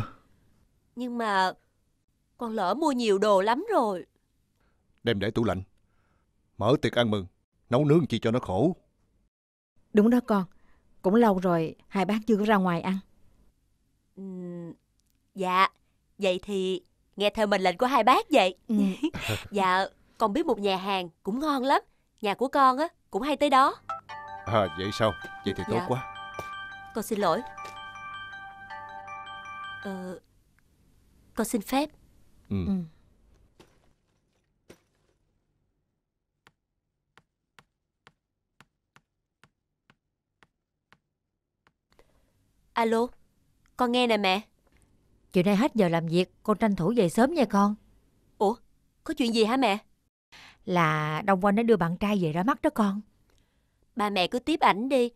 Nhưng mà Con lỡ mua nhiều đồ lắm rồi Đem để tủ lạnh Mở tiệc ăn mừng Nấu nướng chi cho nó khổ Đúng đó con Cũng lâu rồi hai bác chưa có ra ngoài ăn Dạ, vậy thì nghe theo mệnh lệnh của hai bác vậy. Ừ. [laughs] dạ, con biết một nhà hàng cũng ngon lắm. Nhà của con á cũng hay tới đó. À, vậy sao? Vậy thì tốt dạ. quá. Con xin lỗi. Ờ, con xin phép. Ừ. ừ. Alo, con nghe nè mẹ. Chiều nay hết giờ làm việc, con tranh thủ về sớm nha con. Ủa, có chuyện gì hả mẹ? Là Đông Quanh đã đưa bạn trai về ra mắt đó con. Ba mẹ cứ tiếp ảnh đi.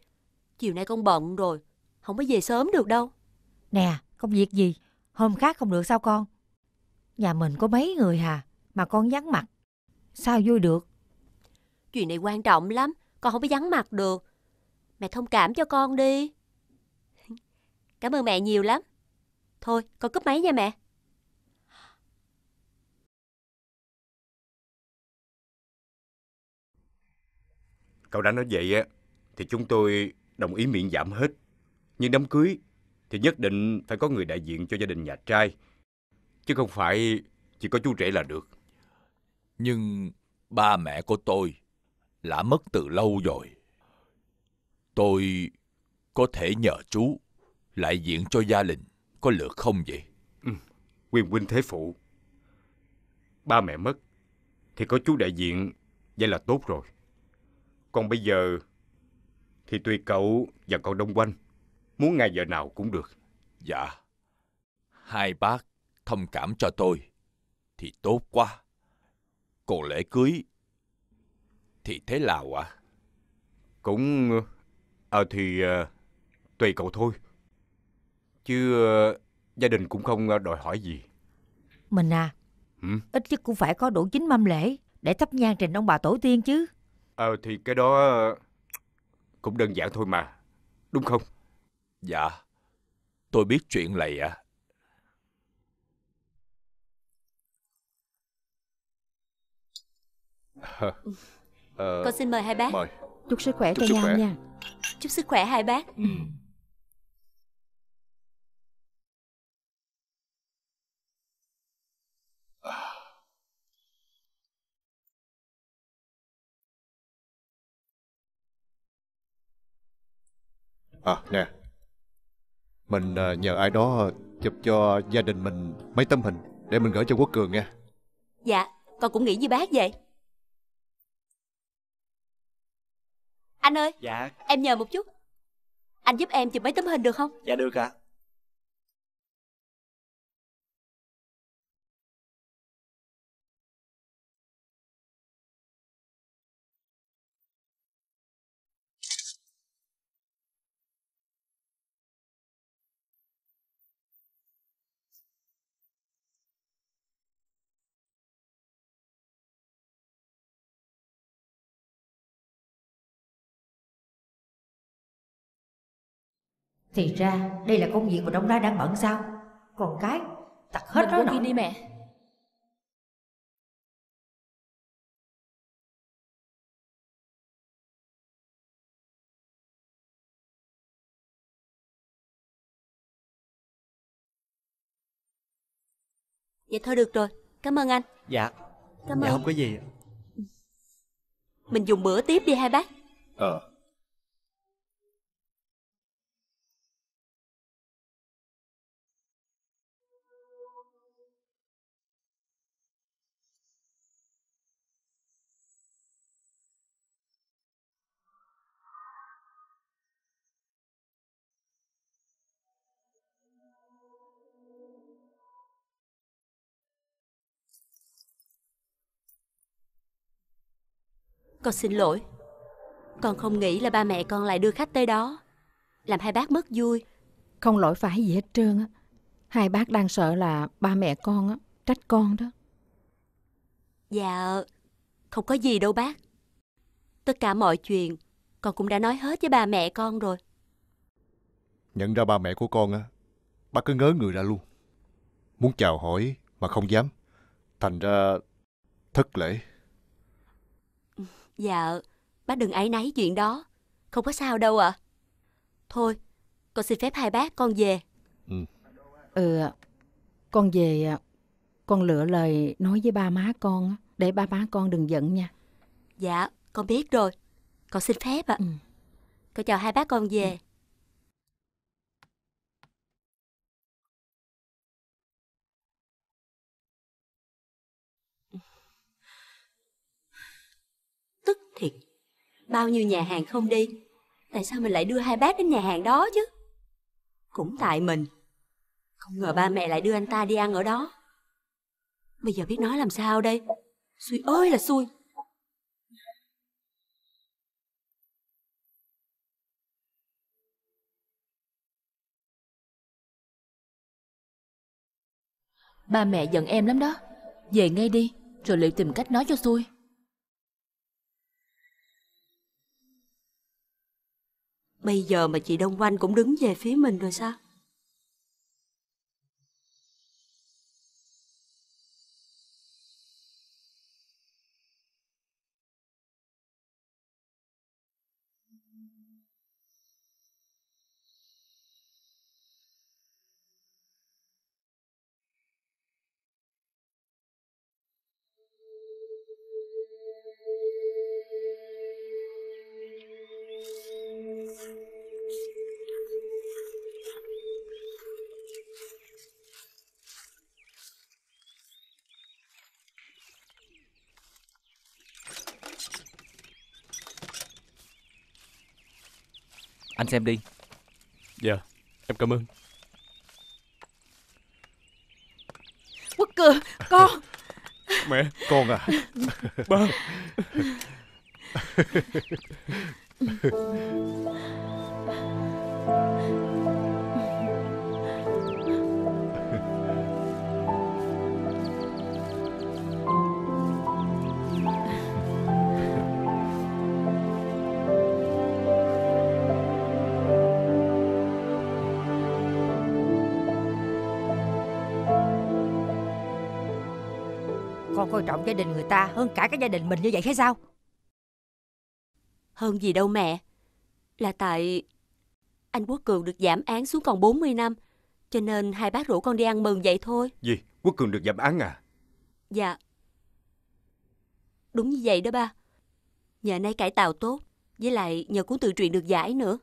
Chiều nay con bận rồi, không có về sớm được đâu. Nè, công việc gì? Hôm khác không được sao con? Nhà mình có mấy người hà, mà con vắng mặt. Sao vui được? Chuyện này quan trọng lắm, con không có vắng mặt được. Mẹ thông cảm cho con đi. [laughs] Cảm ơn mẹ nhiều lắm. Thôi, con cúp máy nha mẹ. Cậu đã nói vậy á, thì chúng tôi đồng ý miễn giảm hết. Nhưng đám cưới thì nhất định phải có người đại diện cho gia đình nhà trai. Chứ không phải chỉ có chú rể là được. Nhưng ba mẹ của tôi đã mất từ lâu rồi. Tôi có thể nhờ chú lại diện cho gia đình có được không vậy? Ừ. Quyền huynh thế phụ. Ba mẹ mất thì có chú đại diện vậy là tốt rồi. Còn bây giờ thì tùy cậu và cậu Đông Quanh muốn ngày giờ nào cũng được. Dạ. Hai bác thông cảm cho tôi thì tốt quá. Còn lễ cưới thì thế nào ạ? À? Cũng... Ờ à, thì... À, tùy cậu thôi. Chứ ờ, gia đình cũng không ờ, đòi hỏi gì Mình à ừ? Ít nhất cũng phải có đủ chín mâm lễ Để thắp nhang trình ông bà tổ tiên chứ Ờ à, thì cái đó ờ, Cũng đơn giản thôi mà Đúng không Dạ Tôi biết chuyện này à. Con xin mời hai bác mời. Chúc sức khỏe Chúc cho nhau nha Chúc sức khỏe hai bác ừ. À nè Mình à, nhờ ai đó chụp cho gia đình mình mấy tấm hình Để mình gửi cho Quốc Cường nha Dạ con cũng nghĩ như bác vậy Anh ơi Dạ Em nhờ một chút Anh giúp em chụp mấy tấm hình được không Dạ được ạ à. Thì ra đây là công việc mà Đông Lai đang bận sao Còn cái tặc hết Mình đó nọ đi mẹ Vậy dạ, thôi được rồi, cảm ơn anh Dạ, cảm dạ, ơn. dạ không có gì Mình dùng bữa tiếp đi hai bác Ờ Con xin lỗi. Con không nghĩ là ba mẹ con lại đưa khách tới đó. Làm hai bác mất vui. Không lỗi phải gì hết trơn á. Hai bác đang sợ là ba mẹ con á, trách con đó. Dạ, không có gì đâu bác. Tất cả mọi chuyện con cũng đã nói hết với ba mẹ con rồi. Nhận ra ba mẹ của con á, bác cứ ngớ người ra luôn. Muốn chào hỏi mà không dám. Thành ra thất lễ. Dạ, bác đừng ấy náy chuyện đó. Không có sao đâu ạ. À. Thôi, con xin phép hai bác con về. Ừ. ừ, con về con lựa lời nói với ba má con để ba má con đừng giận nha. Dạ, con biết rồi. Con xin phép ạ. À. Ừ. Con chào hai bác con về. Ừ. Thiệt, bao nhiêu nhà hàng không đi, tại sao mình lại đưa hai bác đến nhà hàng đó chứ? Cũng tại mình. Không ngờ ba mẹ lại đưa anh ta đi ăn ở đó. Bây giờ biết nói làm sao đây? Xui ơi là xui. Ba mẹ giận em lắm đó Về ngay đi Rồi liệu tìm cách nói cho xui Bây giờ mà chị Đông Quanh cũng đứng về phía mình rồi sao? xem đi Dạ em cảm ơn Quốc cường Con [laughs] Mẹ Con à Ba [laughs] coi trọng gia đình người ta hơn cả cái gia đình mình như vậy hay sao? Hơn gì đâu mẹ. Là tại anh Quốc Cường được giảm án xuống còn 40 năm. Cho nên hai bác rủ con đi ăn mừng vậy thôi. Gì? Quốc Cường được giảm án à? Dạ. Đúng như vậy đó ba. Nhờ nay cải tạo tốt. Với lại nhờ cuốn tự truyện được giải nữa.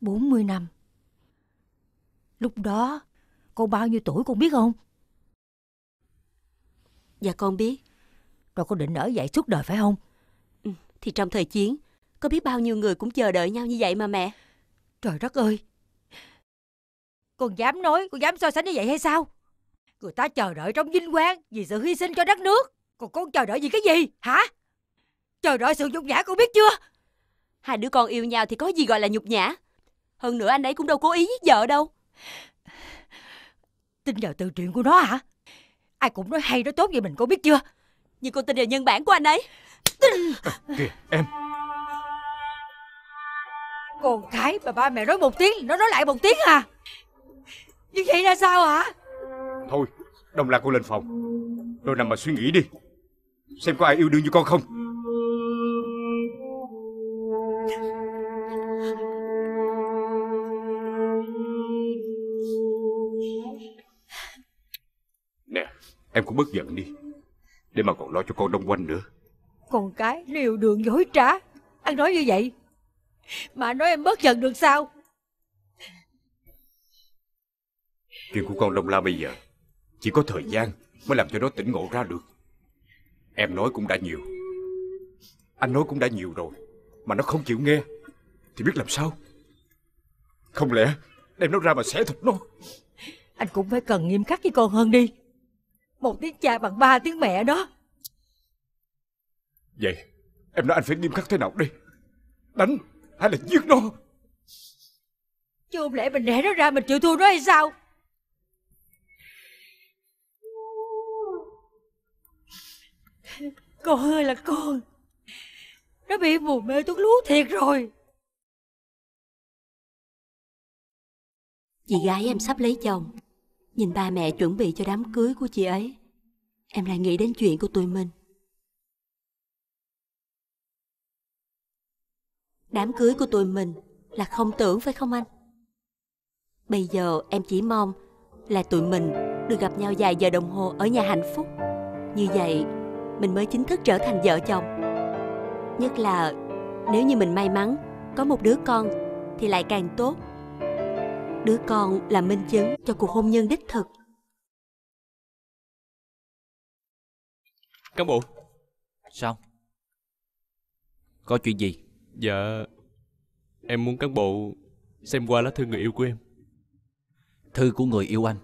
40 năm. Lúc đó, con bao nhiêu tuổi con biết không? Dạ con biết Rồi con định ở vậy suốt đời phải không ừ, Thì trong thời chiến Có biết bao nhiêu người cũng chờ đợi nhau như vậy mà mẹ Trời đất ơi Con dám nói Con dám so sánh như vậy hay sao Người ta chờ đợi trong vinh quang Vì sự hy sinh cho đất nước Còn con chờ đợi gì cái gì hả Chờ đợi sự nhục nhã con biết chưa Hai đứa con yêu nhau thì có gì gọi là nhục nhã Hơn nữa anh ấy cũng đâu cố ý giết vợ đâu Tin vào từ chuyện của nó hả Ai cũng nói hay nói tốt vậy mình có biết chưa Nhưng con tin là nhân bản của anh ấy à, Kìa em Con cái mà ba mẹ nói một tiếng Nó nói lại một tiếng à Như vậy là sao hả Thôi Đồng là cô lên phòng Rồi nằm mà suy nghĩ đi Xem có ai yêu đương như con không Em cũng bớt giận đi Để mà còn lo cho con đông quanh nữa Con cái liều đường dối trá anh nói như vậy Mà nói em bớt giận được sao Chuyện của con đông la bây giờ Chỉ có thời gian mới làm cho nó tỉnh ngộ ra được Em nói cũng đã nhiều Anh nói cũng đã nhiều rồi Mà nó không chịu nghe Thì biết làm sao Không lẽ đem nó ra mà xẻ thịt nó Anh cũng phải cần nghiêm khắc với con hơn đi một tiếng cha bằng ba tiếng mẹ đó Vậy em nói anh phải nghiêm khắc thế nào đi Đánh hay là giết nó Chứ không lẽ mình đẻ nó ra mình chịu thua nó hay sao Con ơi là con Nó bị mù mê thuốc lú thiệt rồi Chị gái em sắp lấy chồng Nhìn ba mẹ chuẩn bị cho đám cưới của chị ấy Em lại nghĩ đến chuyện của tụi mình Đám cưới của tụi mình là không tưởng phải không anh? Bây giờ em chỉ mong là tụi mình được gặp nhau vài giờ đồng hồ ở nhà hạnh phúc Như vậy mình mới chính thức trở thành vợ chồng Nhất là nếu như mình may mắn có một đứa con thì lại càng tốt đứa con là minh chứng cho cuộc hôn nhân đích thực cán bộ sao có chuyện gì dạ em muốn cán bộ xem qua lá thư người yêu của em thư của người yêu anh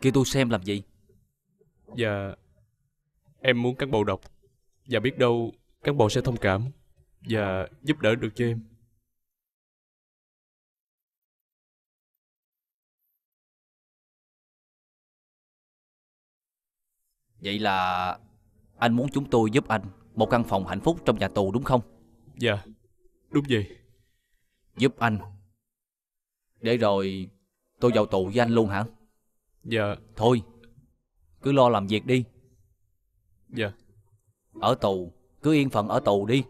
kêu tôi xem làm gì dạ em muốn cán bộ đọc và biết đâu cán bộ sẽ thông cảm và giúp đỡ được cho em Vậy là anh muốn chúng tôi giúp anh một căn phòng hạnh phúc trong nhà tù đúng không? Dạ, đúng vậy. Giúp anh. Để rồi tôi vào tù với anh luôn hả? Dạ. Thôi, cứ lo làm việc đi. Dạ. Ở tù, cứ yên phận ở tù đi.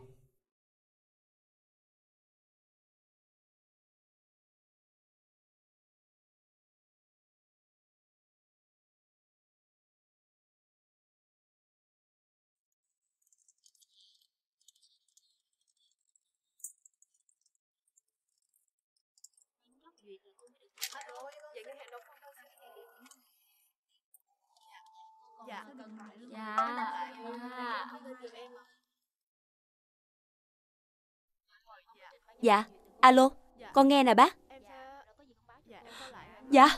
duyệt hết rồi dạ ngân hàng đâu không đâu dạ dạ dạ dạ alo dạ. con nghe nè bác dạ, dạ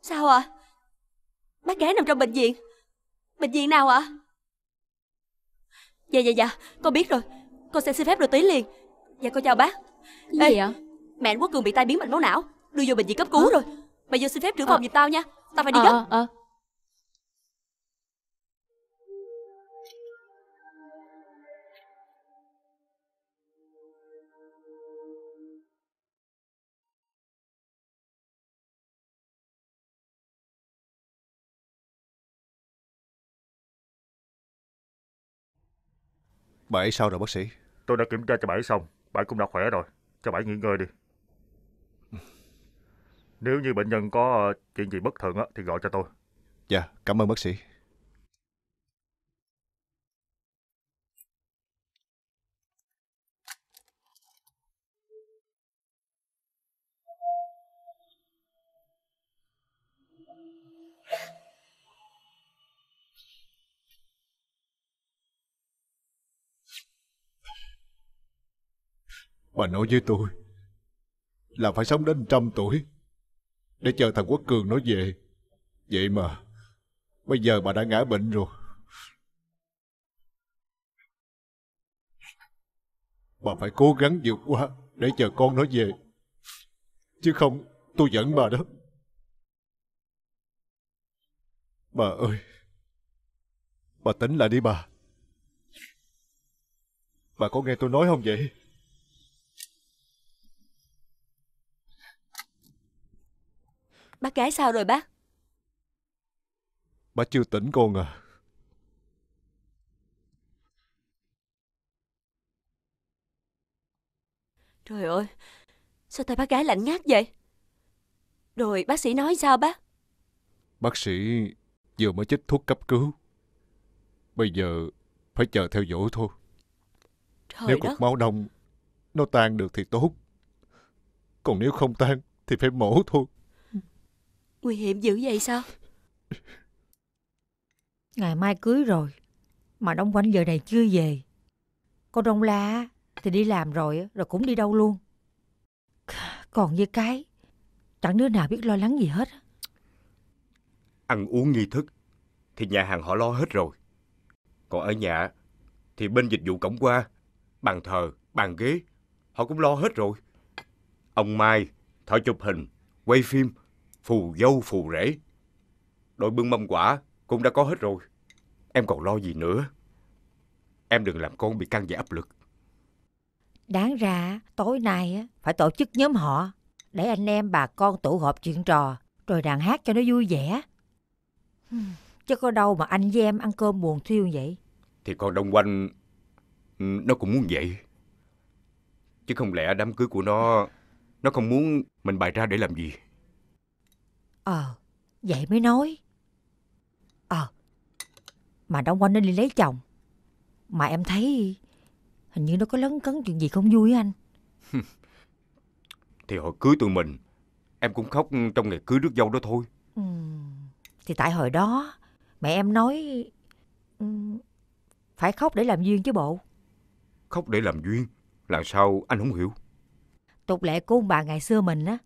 sao ạ à? bác gái nằm trong bệnh viện bệnh viện nào ạ à? dạ dạ dạ con biết rồi con sẽ xin phép rồi tí liền dạ con chào bác cái Ê, gì vậy Mẹ anh Quốc Cường bị tai biến mạch máu não Đưa vô bệnh viện cấp cứu Hả? rồi Mày vô xin phép trưởng phòng à. Ờ. giùm tao nha Tao phải đi à, gấp à, à. Bà ấy sao rồi bác sĩ? Tôi đã kiểm tra cho bà ấy xong, bà ấy cũng đã khỏe rồi cho bạn nghỉ ngơi đi. Nếu như bệnh nhân có chuyện gì bất thường á, thì gọi cho tôi. Dạ, cảm ơn bác sĩ. Bà nói với tôi là phải sống đến trăm tuổi để chờ thằng Quốc Cường nó về. Vậy mà bây giờ bà đã ngã bệnh rồi. Bà phải cố gắng vượt qua để chờ con nó về. Chứ không tôi giận bà đó. Bà ơi, bà tính lại đi bà. Bà có nghe tôi nói không vậy? Bác gái sao rồi bác? bác chưa tỉnh con à. Trời ơi, sao tay bác gái lạnh ngát vậy? Rồi bác sĩ nói sao bác? Bác sĩ vừa mới chích thuốc cấp cứu. Bây giờ phải chờ theo dõi thôi. Trời nếu cục máu đông nó tan được thì tốt. Còn nếu không tan thì phải mổ thôi. Nguy hiểm dữ vậy sao Ngày mai cưới rồi Mà đông quanh giờ này chưa về Con đông la Thì đi làm rồi Rồi cũng đi đâu luôn Còn với cái Chẳng đứa nào biết lo lắng gì hết Ăn uống nghi thức Thì nhà hàng họ lo hết rồi Còn ở nhà Thì bên dịch vụ cổng qua Bàn thờ, bàn ghế Họ cũng lo hết rồi Ông Mai, thợ chụp hình, quay phim phù dâu phù rể đội bưng mâm quả cũng đã có hết rồi em còn lo gì nữa em đừng làm con bị căng và áp lực đáng ra tối nay phải tổ chức nhóm họ để anh em bà con tụ họp chuyện trò rồi đàn hát cho nó vui vẻ hmm, chứ có đâu mà anh với em ăn cơm buồn thiêu vậy thì con đông quanh nó cũng muốn vậy chứ không lẽ đám cưới của nó nó không muốn mình bày ra để làm gì Ờ, vậy mới nói. Ờ, mà Đông Quanh nên đi lấy chồng. Mà em thấy hình như nó có lấn cấn chuyện gì không vui anh. [laughs] thì hồi cưới tụi mình, em cũng khóc trong ngày cưới rước dâu đó thôi. Ừ, thì tại hồi đó mẹ em nói ừ, phải khóc để làm duyên chứ bộ. Khóc để làm duyên? Là sao anh không hiểu? Tục lệ của ông bà ngày xưa mình á,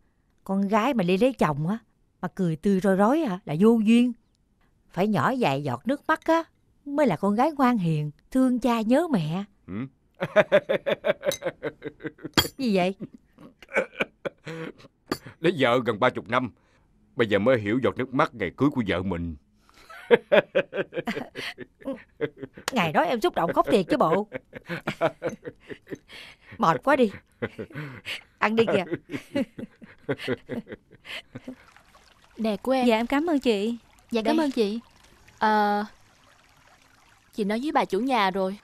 con gái mà đi lấy chồng á, mà cười tươi rối rối à, là vô duyên. Phải nhỏ dài giọt nước mắt á, mới là con gái ngoan hiền, thương cha nhớ mẹ. Ừ. [laughs] Gì vậy? Lấy vợ gần ba chục năm, bây giờ mới hiểu giọt nước mắt ngày cưới của vợ mình. [laughs] Ngày đó em xúc động khóc thiệt chứ bộ [laughs] Mệt quá đi Ăn đi kìa đẹp của em dạ em cảm ơn chị dạ cảm ơn chị ờ à, chị nói với bà chủ nhà rồi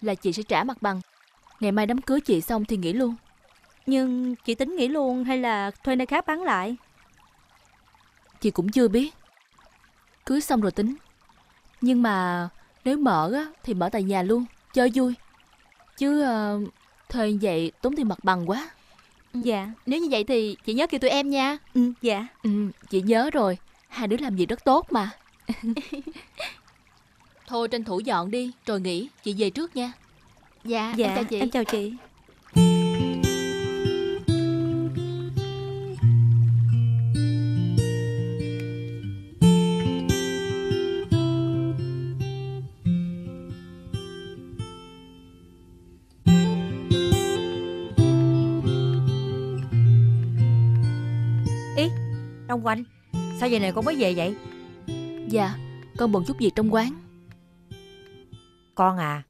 là chị sẽ trả mặt bằng ngày mai đám cưới chị xong thì nghỉ luôn nhưng chị tính nghỉ luôn hay là thuê nơi khác bán lại chị cũng chưa biết cưới xong rồi tính nhưng mà nếu mở á, thì mở tại nhà luôn chơi vui chứ uh, thuê vậy tốn tiền mặt bằng quá Ừ. Dạ Nếu như vậy thì chị nhớ kêu tụi em nha Ừ dạ Ừ chị nhớ rồi Hai đứa làm gì rất tốt mà [laughs] Thôi tranh thủ dọn đi Rồi nghỉ Chị về trước nha Dạ, dạ em chào chị Em chào chị Long quanh Sao giờ này con mới về vậy Dạ con bận chút việc trong quán Con à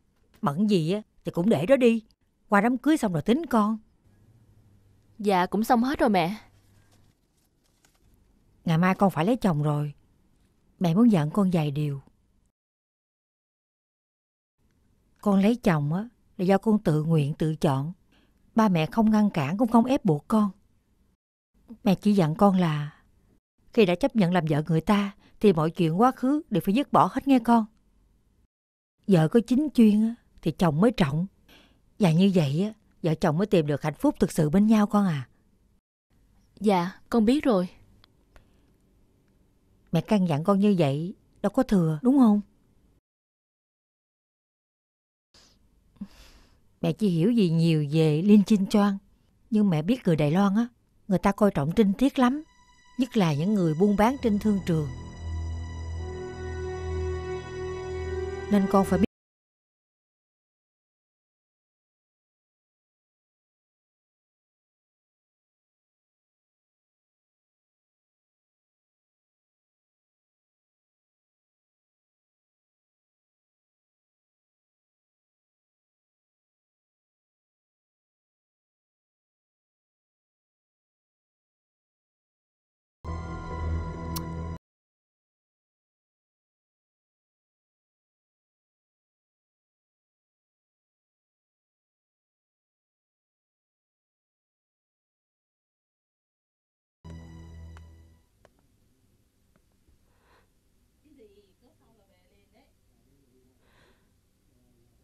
Bận gì á thì cũng để đó đi Qua đám cưới xong rồi tính con Dạ cũng xong hết rồi mẹ Ngày mai con phải lấy chồng rồi Mẹ muốn dặn con vài điều Con lấy chồng á Là do con tự nguyện tự chọn Ba mẹ không ngăn cản cũng không ép buộc con Mẹ chỉ dặn con là khi đã chấp nhận làm vợ người ta thì mọi chuyện quá khứ đều phải dứt bỏ hết nghe con. Vợ có chính chuyên thì chồng mới trọng. Và như vậy vợ chồng mới tìm được hạnh phúc thực sự bên nhau con à. Dạ, con biết rồi. Mẹ căn dặn con như vậy đâu có thừa đúng không? Mẹ chỉ hiểu gì nhiều về Liên Chinh Choang. Nhưng mẹ biết người Đài Loan á, người ta coi trọng trinh tiết lắm nhất là những người buôn bán trên thương trường. Nên con phải biết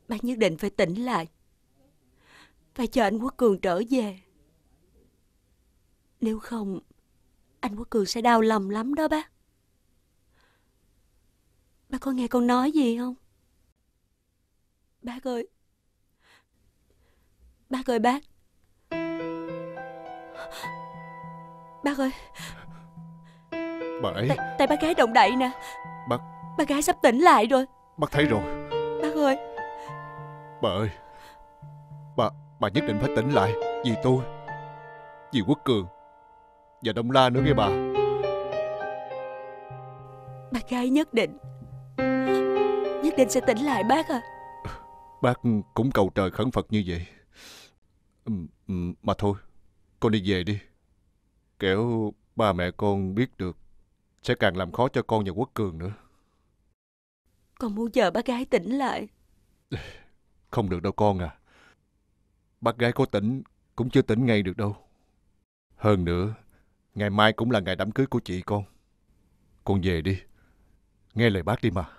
Bà nhất định phải tỉnh lại. Phải chờ anh Quốc Cường trở về. Nếu không, anh Quốc Cường sẽ đau lòng lắm đó bác. Bác có nghe con nói gì không? Bác ơi. Bác ơi bác. Bác ơi. Bà ấy. Tay, tay bác gái động đậy nè. Bác. Bà gái sắp tỉnh lại rồi. Bác thấy rồi. Bà ơi Bà bà nhất định phải tỉnh lại Vì tôi Vì Quốc Cường Và Đông La nữa nghe bà Bà gái nhất định Nhất định sẽ tỉnh lại bác à Bác cũng cầu trời khẩn Phật như vậy Mà thôi Con đi về đi Kiểu ba mẹ con biết được Sẽ càng làm khó cho con và Quốc Cường nữa Con muốn chờ bác gái tỉnh lại [laughs] Không được đâu con à. Bác gái có tỉnh cũng chưa tỉnh ngay được đâu. Hơn nữa, ngày mai cũng là ngày đám cưới của chị con. Con về đi. Nghe lời bác đi mà.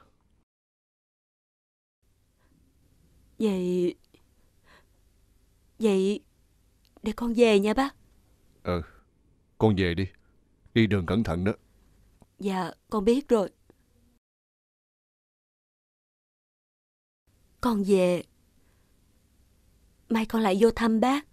Vậy... Vậy... Để con về nha bác. Ừ. Con về đi. Đi đường cẩn thận đó. Dạ, con biết rồi. Con về Mai con lại vô thăm bác.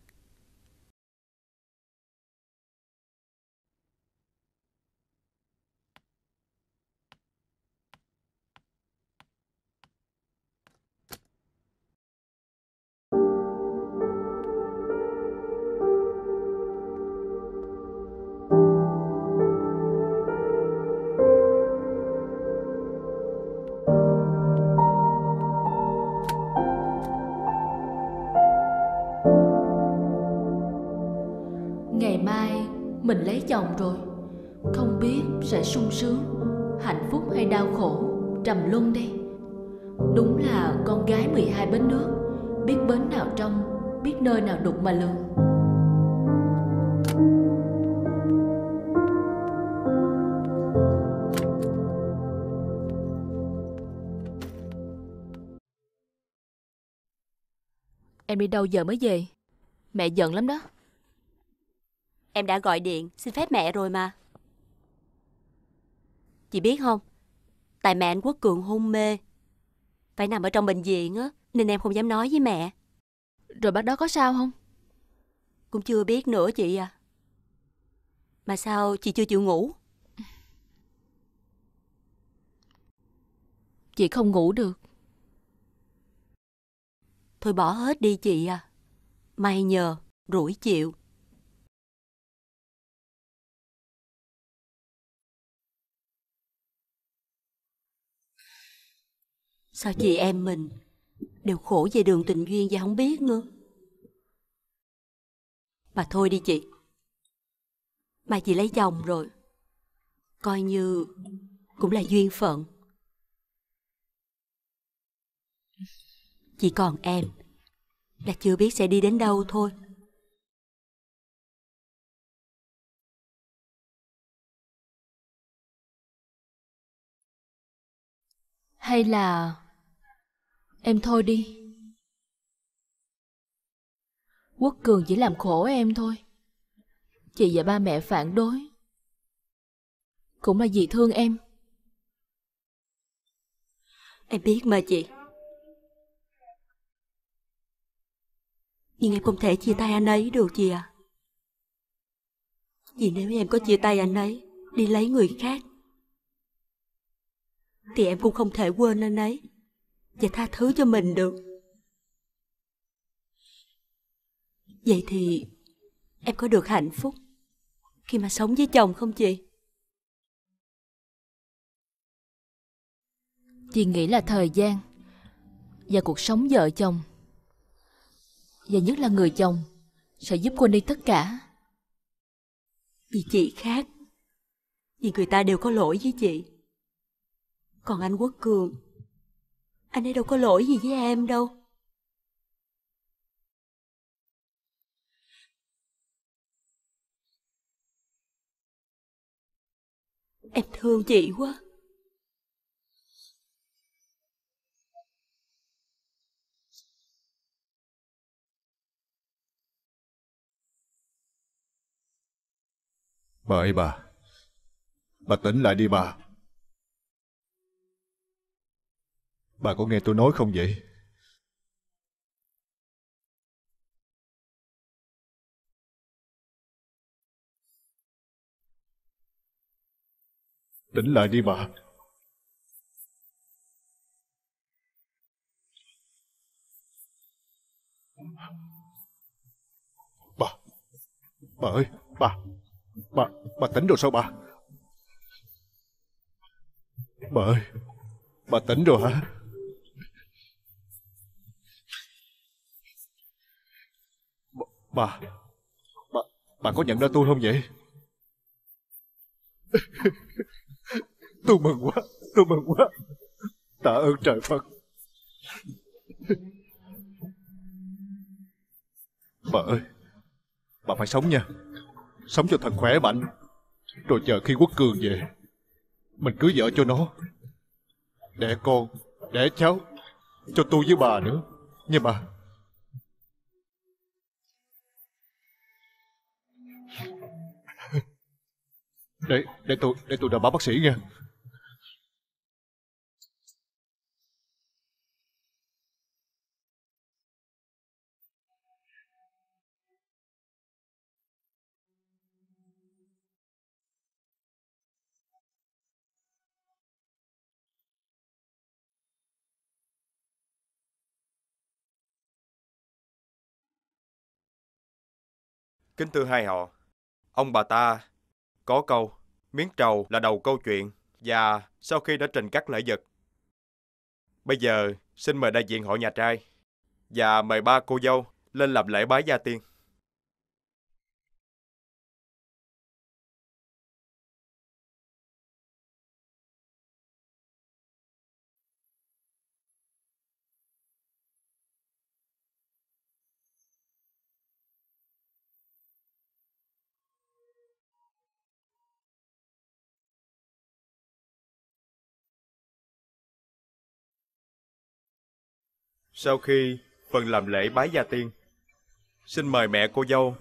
mình lấy chồng rồi không biết sẽ sung sướng hạnh phúc hay đau khổ trầm luân đây đúng là con gái 12 bến nước biết bến nào trong biết nơi nào đục mà lường Em đi đâu giờ mới về Mẹ giận lắm đó Em đã gọi điện xin phép mẹ rồi mà. Chị biết không, tại mẹ anh Quốc Cường hôn mê. Phải nằm ở trong bệnh viện á, nên em không dám nói với mẹ. Rồi bác đó có sao không? Cũng chưa biết nữa chị à. Mà sao chị chưa chịu ngủ? Chị không ngủ được. Thôi bỏ hết đi chị à. May nhờ, rủi chịu. Sao chị em mình đều khổ về đường tình duyên và không biết nữa? Mà thôi đi chị. Mà chị lấy chồng rồi. Coi như cũng là duyên phận. Chỉ còn em là chưa biết sẽ đi đến đâu thôi. Hay là Em thôi đi. Quốc Cường chỉ làm khổ em thôi. Chị và ba mẹ phản đối. Cũng là vì thương em. Em biết mà chị. Nhưng em không thể chia tay anh ấy được chị à Vì nếu em có chia tay anh ấy Đi lấy người khác Thì em cũng không thể quên anh ấy và tha thứ cho mình được vậy thì em có được hạnh phúc khi mà sống với chồng không chị chị nghĩ là thời gian và cuộc sống vợ chồng và nhất là người chồng sẽ giúp quên đi tất cả vì chị khác vì người ta đều có lỗi với chị còn anh quốc cường anh ấy đâu có lỗi gì với em đâu. Em thương chị quá. Bà ơi bà, bà tỉnh lại đi bà. Bà có nghe tôi nói không vậy? Tỉnh lại đi bà. Bà, bà ơi, bà, bà, bà tỉnh rồi sao bà? Bà ơi, bà tỉnh rồi hả? Bà Bà, bà có nhận ra tôi không vậy Tôi mừng quá Tôi mừng quá Tạ ơn trời Phật Bà ơi Bà phải sống nha Sống cho thật khỏe mạnh Rồi chờ khi quốc cường về Mình cưới vợ cho nó Đẻ con Đẻ cháu Cho tôi với bà nữa Nha bà Để, để tôi, để tôi đã báo bác sĩ nha. Kính thưa hai họ, ông bà ta có câu, miếng trầu là đầu câu chuyện và sau khi đã trình các lễ vật. Bây giờ, xin mời đại diện hội nhà trai và mời ba cô dâu lên làm lễ bái gia tiên. Sau khi phần làm lễ bái gia tiên, xin mời mẹ cô dâu,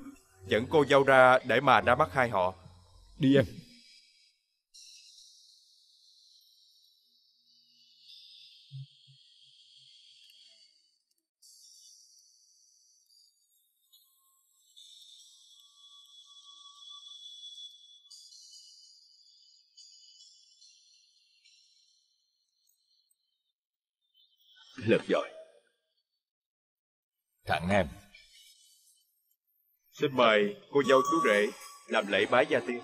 dẫn cô dâu ra để mà ra mắt hai họ. Đi em. Được rồi thằng em Xin mời cô dâu chú rể làm lễ bái gia tiên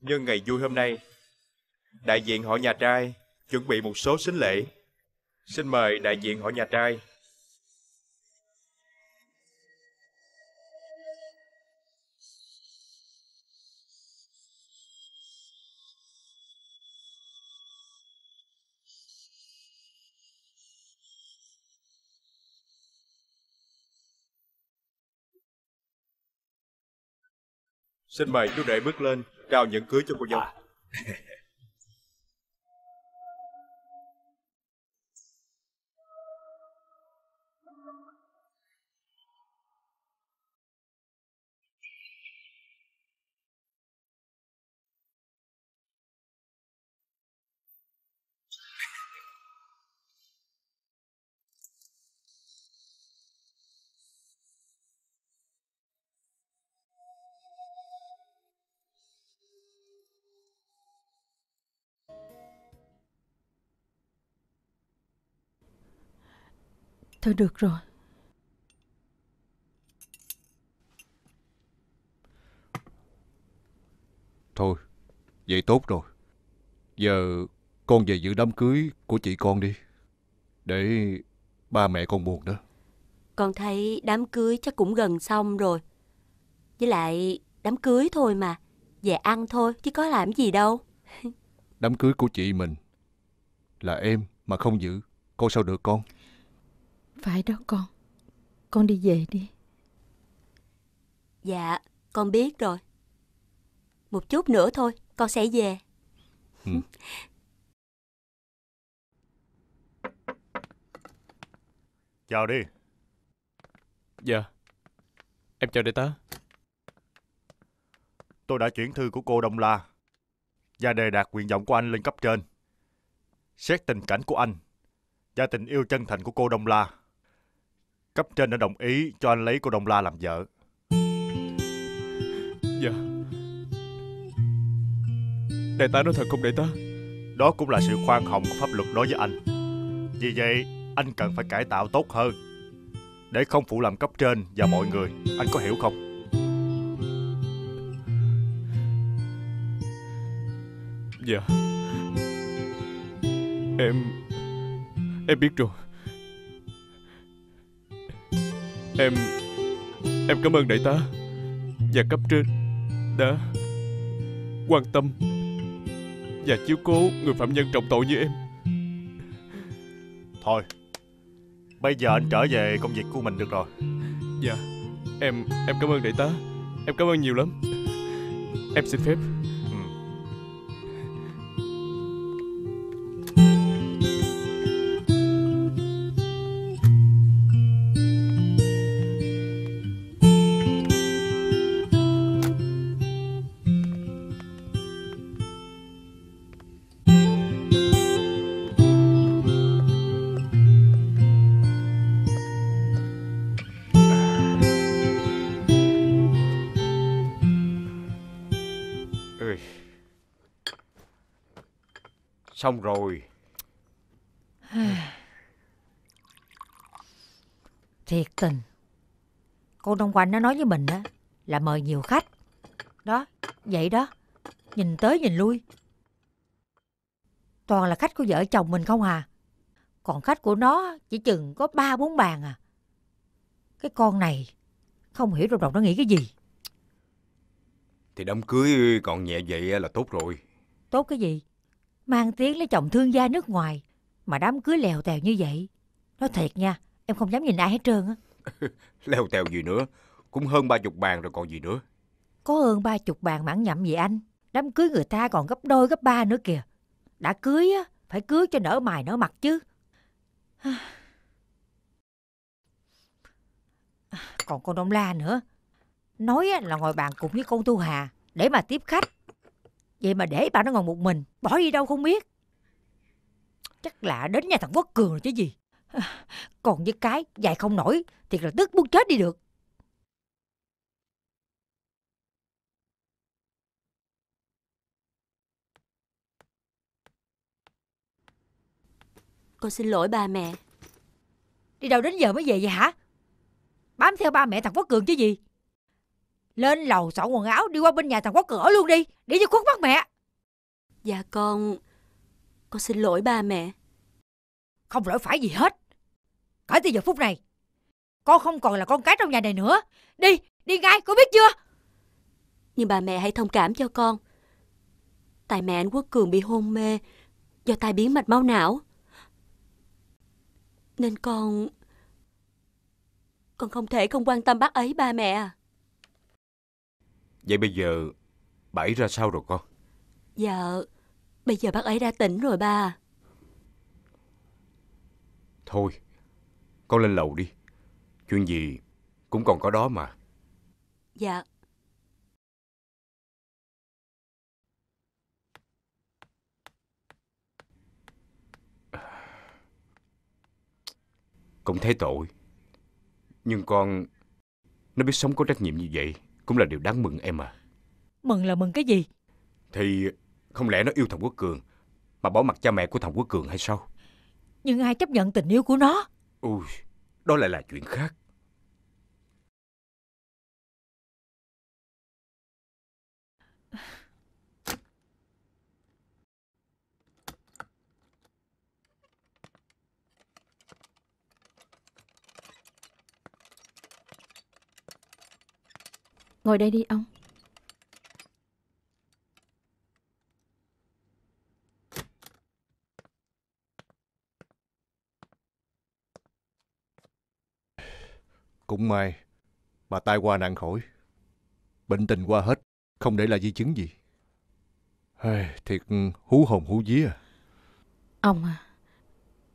Nhân ngày vui hôm nay, đại diện họ nhà trai chuẩn bị một số sính lễ. Xin mời đại diện họ nhà trai. Xin mời chú đệ bước lên, trao nhẫn cưới cho cô dâu. À. Thôi được rồi. Thôi, vậy tốt rồi. Giờ con về giữ đám cưới của chị con đi. Để ba mẹ con buồn đó. Con thấy đám cưới chắc cũng gần xong rồi. Với lại đám cưới thôi mà. Về ăn thôi chứ có làm gì đâu. [laughs] đám cưới của chị mình là em mà không giữ. Con sao được con? Phải đó con Con đi về đi Dạ con biết rồi Một chút nữa thôi con sẽ về ừ. [laughs] Chào đi Dạ Em chào đại tá Tôi đã chuyển thư của cô Đông La Và đề đạt nguyện vọng của anh lên cấp trên Xét tình cảnh của anh Và tình yêu chân thành của cô Đông La Cấp trên đã đồng ý cho anh lấy cô Đông La làm vợ Dạ Đại tá nói thật không đại tá Đó cũng là sự khoan hồng của pháp luật đối với anh Vì vậy anh cần phải cải tạo tốt hơn Để không phụ làm cấp trên và mọi người Anh có hiểu không Dạ Em Em biết rồi Em Em cảm ơn đại tá Và cấp trên Đã Quan tâm Và chiếu cố người phạm nhân trọng tội như em Thôi Bây giờ anh trở về công việc của mình được rồi Dạ Em Em cảm ơn đại tá Em cảm ơn nhiều lắm Em xin phép Xong rồi Thiệt tình cô Đông Quanh nó nói với mình đó Là mời nhiều khách Đó Vậy đó Nhìn tới nhìn lui Toàn là khách của vợ chồng mình không à Còn khách của nó Chỉ chừng có ba bốn bàn à Cái con này Không hiểu trong đầu nó nghĩ cái gì Thì đám cưới còn nhẹ vậy là tốt rồi Tốt cái gì Mang tiếng lấy chồng thương gia nước ngoài Mà đám cưới lèo tèo như vậy Nói thiệt nha Em không dám nhìn ai hết trơn á [laughs] Lèo tèo gì nữa Cũng hơn ba chục bàn rồi còn gì nữa Có hơn ba chục bàn mãn nhậm gì anh Đám cưới người ta còn gấp đôi gấp ba nữa kìa Đã cưới á Phải cưới cho nở mày nở mặt chứ [sighs] Còn con Đông La nữa Nói là ngồi bàn cùng với con Tu Hà Để mà tiếp khách Vậy mà để bà nó ngồi một mình Bỏ đi đâu không biết Chắc là đến nhà thằng Quốc Cường rồi chứ gì [sighs] Còn với cái dài không nổi Thiệt là tức muốn chết đi được Con xin lỗi ba mẹ Đi đâu đến giờ mới về vậy hả Bám theo ba mẹ thằng Quốc Cường chứ gì lên lầu soạn quần áo đi qua bên nhà thằng Quốc cửa luôn đi Để cho khuất mắt mẹ Dạ con Con xin lỗi ba mẹ Không lỗi phải gì hết Kể từ giờ phút này Con không còn là con cái trong nhà này nữa Đi, đi ngay, con biết chưa Nhưng bà mẹ hãy thông cảm cho con Tại mẹ anh Quốc Cường bị hôn mê Do tai biến mạch máu não Nên con Con không thể không quan tâm bác ấy ba mẹ à Vậy bây giờ bà ấy ra sao rồi con? Dạ, bây giờ bác ấy đã tỉnh rồi ba. Thôi, con lên lầu đi. Chuyện gì cũng còn có đó mà. Dạ. Cũng thấy tội. Nhưng con, nó biết sống có trách nhiệm như vậy. Cũng là điều đáng mừng em à Mừng là mừng cái gì Thì không lẽ nó yêu thằng Quốc Cường Mà bỏ mặt cha mẹ của thằng Quốc Cường hay sao Nhưng ai chấp nhận tình yêu của nó Ui, đó lại là chuyện khác Ngồi đây đi ông. Cũng may, bà tai qua nạn khỏi. Bệnh tình qua hết, không để lại di chứng gì. Hey, thiệt hú hồn hú dí à. Ông à,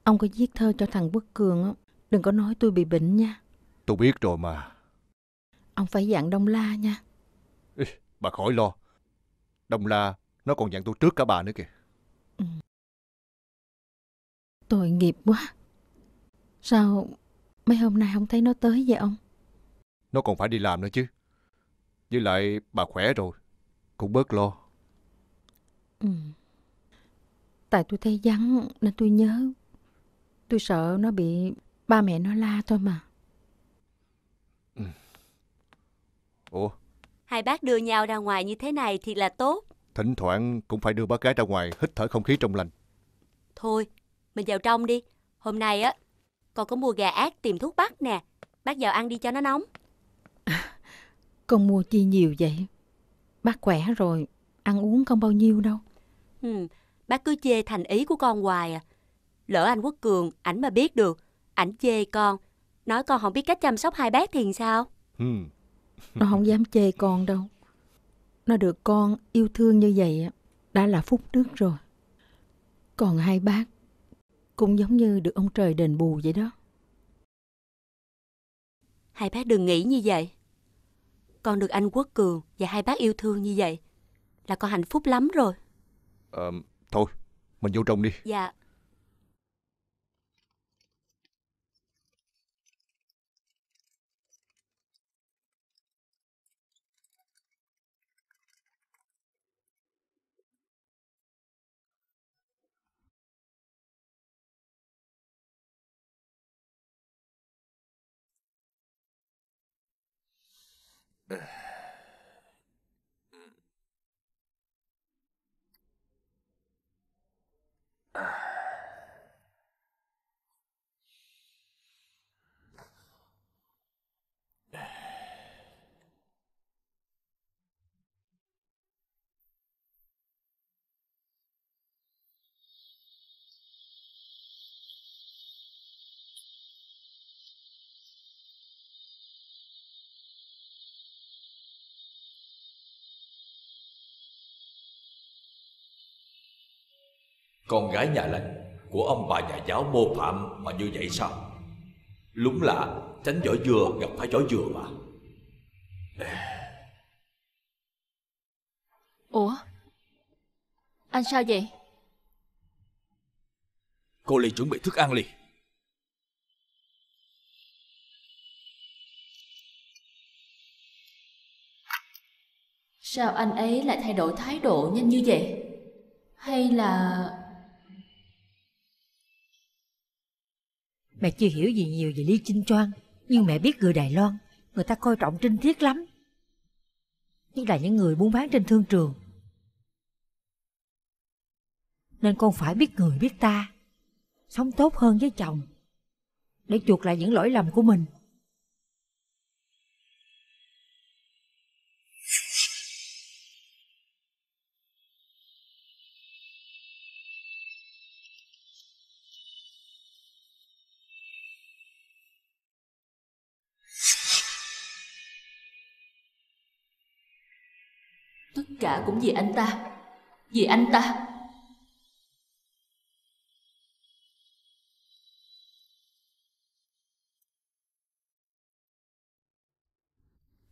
ông có viết thơ cho thằng Quốc Cường á, đừng có nói tôi bị bệnh nha. Tôi biết rồi mà. Ông phải dặn Đông La nha. Ê, bà khỏi lo. Đông La nó còn dặn tôi trước cả bà nữa kìa. Ừ. Tội nghiệp quá. Sao mấy hôm nay không thấy nó tới vậy ông? Nó còn phải đi làm nữa chứ. Với lại bà khỏe rồi, cũng bớt lo. Ừ. Tại tôi thấy vắng nên tôi nhớ. Tôi sợ nó bị ba mẹ nó la thôi mà. Ừ. Ủa? Hai bác đưa nhau ra ngoài như thế này thì là tốt. Thỉnh thoảng cũng phải đưa bác gái ra ngoài hít thở không khí trong lành. Thôi, mình vào trong đi. Hôm nay á, con có mua gà ác tìm thuốc bắc nè. Bác vào ăn đi cho nó nóng. [laughs] con mua chi nhiều vậy? Bác khỏe rồi, ăn uống không bao nhiêu đâu. Ừ, bác cứ chê thành ý của con hoài à. Lỡ anh Quốc Cường, ảnh mà biết được, ảnh chê con, nói con không biết cách chăm sóc hai bác thì sao? Ừ, nó không dám chê con đâu nó được con yêu thương như vậy đã là phúc đức rồi còn hai bác cũng giống như được ông trời đền bù vậy đó hai bác đừng nghĩ như vậy con được anh quốc cường và hai bác yêu thương như vậy là con hạnh phúc lắm rồi ờ, thôi mình vô trong đi dạ Ugh. [laughs] Con gái nhà lành của ông bà nhà giáo mô phạm mà như vậy sao? lúng là tránh giỏi dừa gặp phải giỏi dừa mà. Ủa? Anh sao vậy? Cô Ly chuẩn bị thức ăn liền. Sao anh ấy lại thay đổi thái độ nhanh như vậy? Hay là Mẹ chưa hiểu gì nhiều về Lý Chinh Choan, nhưng mẹ biết người Đài Loan, người ta coi trọng trinh tiết lắm. Nhất là những người buôn bán trên thương trường. Nên con phải biết người biết ta, sống tốt hơn với chồng, để chuộc lại những lỗi lầm của mình. cả cũng vì anh ta Vì anh ta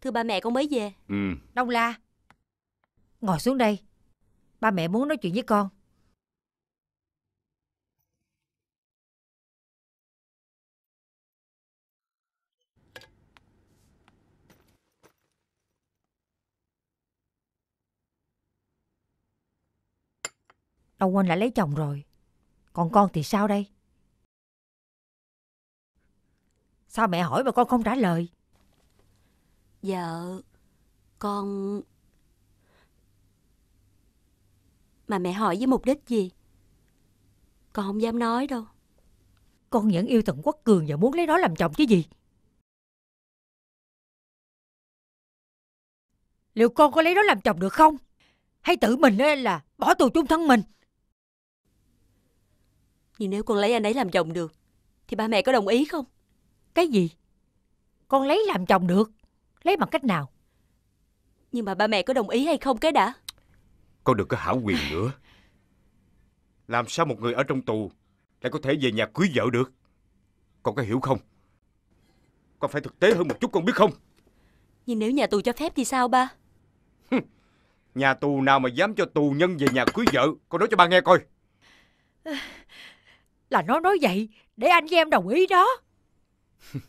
Thưa ba mẹ con mới về Ừ Đông La Ngồi xuống đây Ba mẹ muốn nói chuyện với con đông Huynh lại lấy chồng rồi. Còn con thì sao đây? Sao mẹ hỏi mà con không trả lời? Vợ, dạ, con... Mà mẹ hỏi với mục đích gì? Con không dám nói đâu. Con vẫn yêu Tần Quốc Cường và muốn lấy nó làm chồng chứ gì? Liệu con có lấy nó làm chồng được không? Hay tự mình là bỏ tù chung thân mình? Vì nếu con lấy anh ấy làm chồng được Thì ba mẹ có đồng ý không Cái gì Con lấy làm chồng được Lấy bằng cách nào Nhưng mà ba mẹ có đồng ý hay không cái đã Con đừng có hảo quyền nữa Làm sao một người ở trong tù Lại có thể về nhà cưới vợ được Con có hiểu không Con phải thực tế hơn một chút con biết không Nhưng nếu nhà tù cho phép thì sao ba Nhà tù nào mà dám cho tù nhân về nhà cưới vợ Con nói cho ba nghe coi là nó nói vậy để anh với em đồng ý đó. [laughs]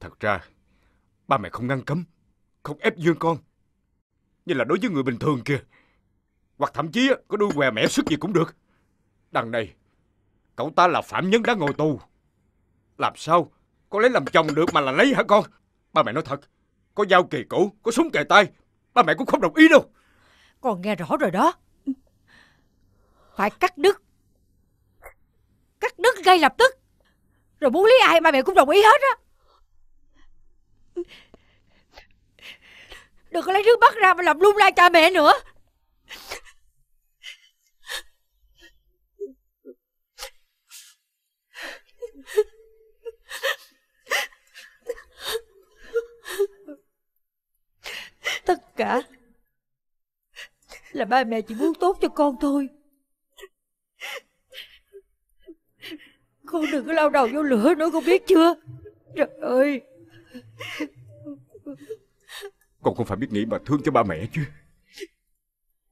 Thật ra, ba mẹ không ngăn cấm, không ép dương con. Như là đối với người bình thường kìa. Hoặc thậm chí có đuôi què mẹ sức gì cũng được. Đằng này, cậu ta là phạm nhân đã ngồi tù. Làm sao có lấy làm chồng được mà là lấy hả con? Ba mẹ nói thật, có dao kỳ cũ, có súng kề tay, ba mẹ cũng không đồng ý đâu. Con nghe rõ rồi đó. Phải cắt đứt cắt đứt ngay lập tức Rồi muốn lấy ai ba mẹ cũng đồng ý hết á Đừng có lấy thứ bắt ra mà làm lung lai cha mẹ nữa Tất cả Là ba mẹ chỉ muốn tốt cho con thôi Con đừng có lao đầu vô lửa nữa con biết chưa Trời ơi Con không phải biết nghĩ mà thương cho ba mẹ chứ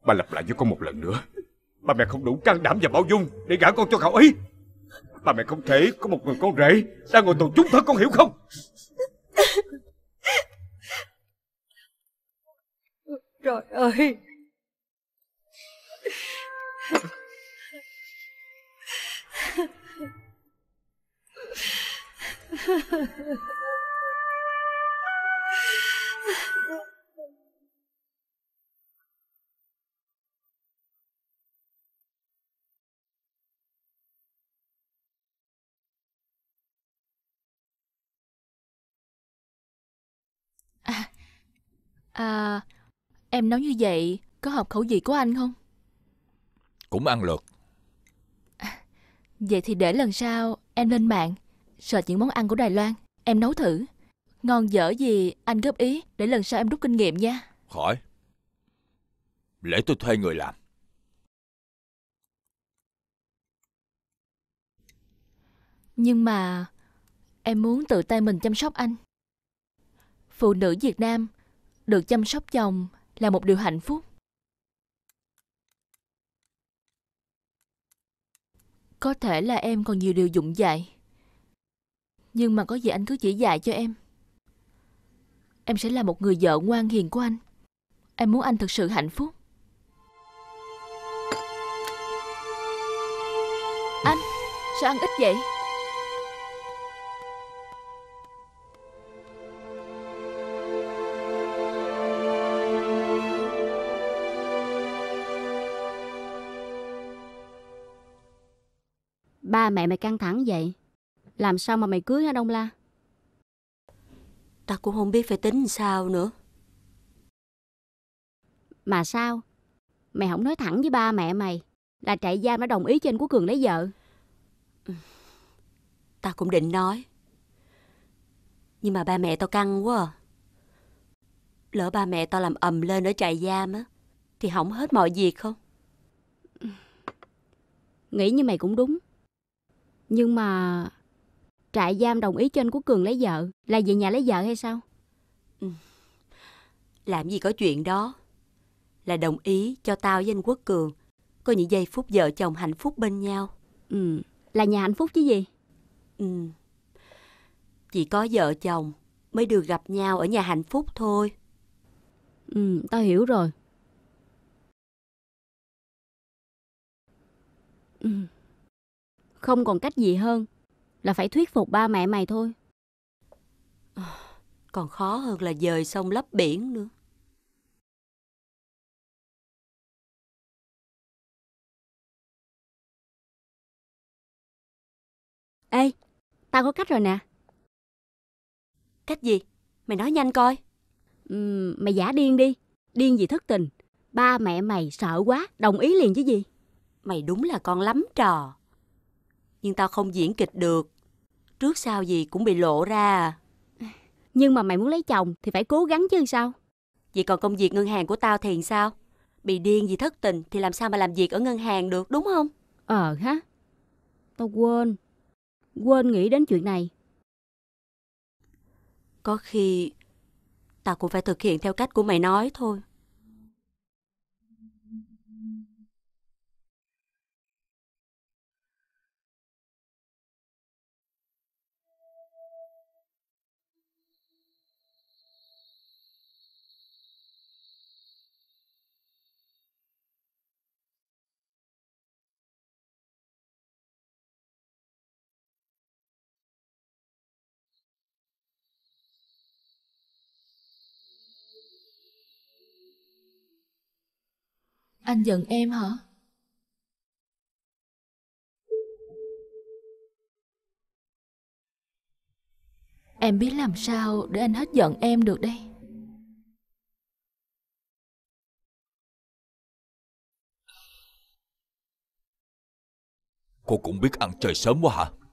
Ba lặp lại với con một lần nữa Ba mẹ không đủ can đảm và bao dung Để gả con cho cậu ấy Ba mẹ không thể có một người con rể Đang ngồi tù chúng thân con hiểu không Trời ơi À, à, em nói như vậy có hợp khẩu vị của anh không? Cũng ăn được. À, vậy thì để lần sau em lên mạng sợ những món ăn của Đài Loan, em nấu thử. Ngon dở gì anh góp ý để lần sau em rút kinh nghiệm nha. Khỏi. Để tôi thuê người làm. Nhưng mà em muốn tự tay mình chăm sóc anh. Phụ nữ Việt Nam được chăm sóc chồng là một điều hạnh phúc. Có thể là em còn nhiều điều dụng dạy. Nhưng mà có gì anh cứ chỉ dạy cho em Em sẽ là một người vợ ngoan hiền của anh Em muốn anh thật sự hạnh phúc Anh, sao ăn ít vậy? Ba mẹ mày căng thẳng vậy làm sao mà mày cưới hả Đông La? Ta cũng không biết phải tính sao nữa. Mà sao? Mày không nói thẳng với ba mẹ mày là trại giam đã đồng ý cho anh Quốc Cường lấy vợ. [sighs] Ta cũng định nói. Nhưng mà ba mẹ tao căng quá à. Lỡ ba mẹ tao làm ầm lên ở trại giam á, thì hỏng hết mọi việc không? Nghĩ như mày cũng đúng. Nhưng mà trại giam đồng ý cho anh của Cường lấy vợ Là về nhà lấy vợ hay sao? Ừ. Làm gì có chuyện đó Là đồng ý cho tao với anh Quốc Cường Có những giây phút vợ chồng hạnh phúc bên nhau Ừ, là nhà hạnh phúc chứ gì? Ừ Chỉ có vợ chồng mới được gặp nhau ở nhà hạnh phúc thôi Ừ, tao hiểu rồi ừ. Không còn cách gì hơn là phải thuyết phục ba mẹ mày thôi. Ờ, còn khó hơn là dời sông lấp biển nữa. Ê, tao có cách rồi nè. Cách gì? Mày nói nhanh coi. Ừ, mày giả điên đi. Điên gì thất tình. Ba mẹ mày sợ quá, đồng ý liền chứ gì. Mày đúng là con lắm trò. Nhưng tao không diễn kịch được trước sau gì cũng bị lộ ra Nhưng mà mày muốn lấy chồng thì phải cố gắng chứ sao Vậy còn công việc ngân hàng của tao thì sao Bị điên gì thất tình thì làm sao mà làm việc ở ngân hàng được đúng không Ờ hả? Tao quên Quên nghĩ đến chuyện này Có khi Tao cũng phải thực hiện theo cách của mày nói thôi Anh giận em hả? Em biết làm sao để anh hết giận em được đây. Cô cũng biết ăn trời sớm quá hả?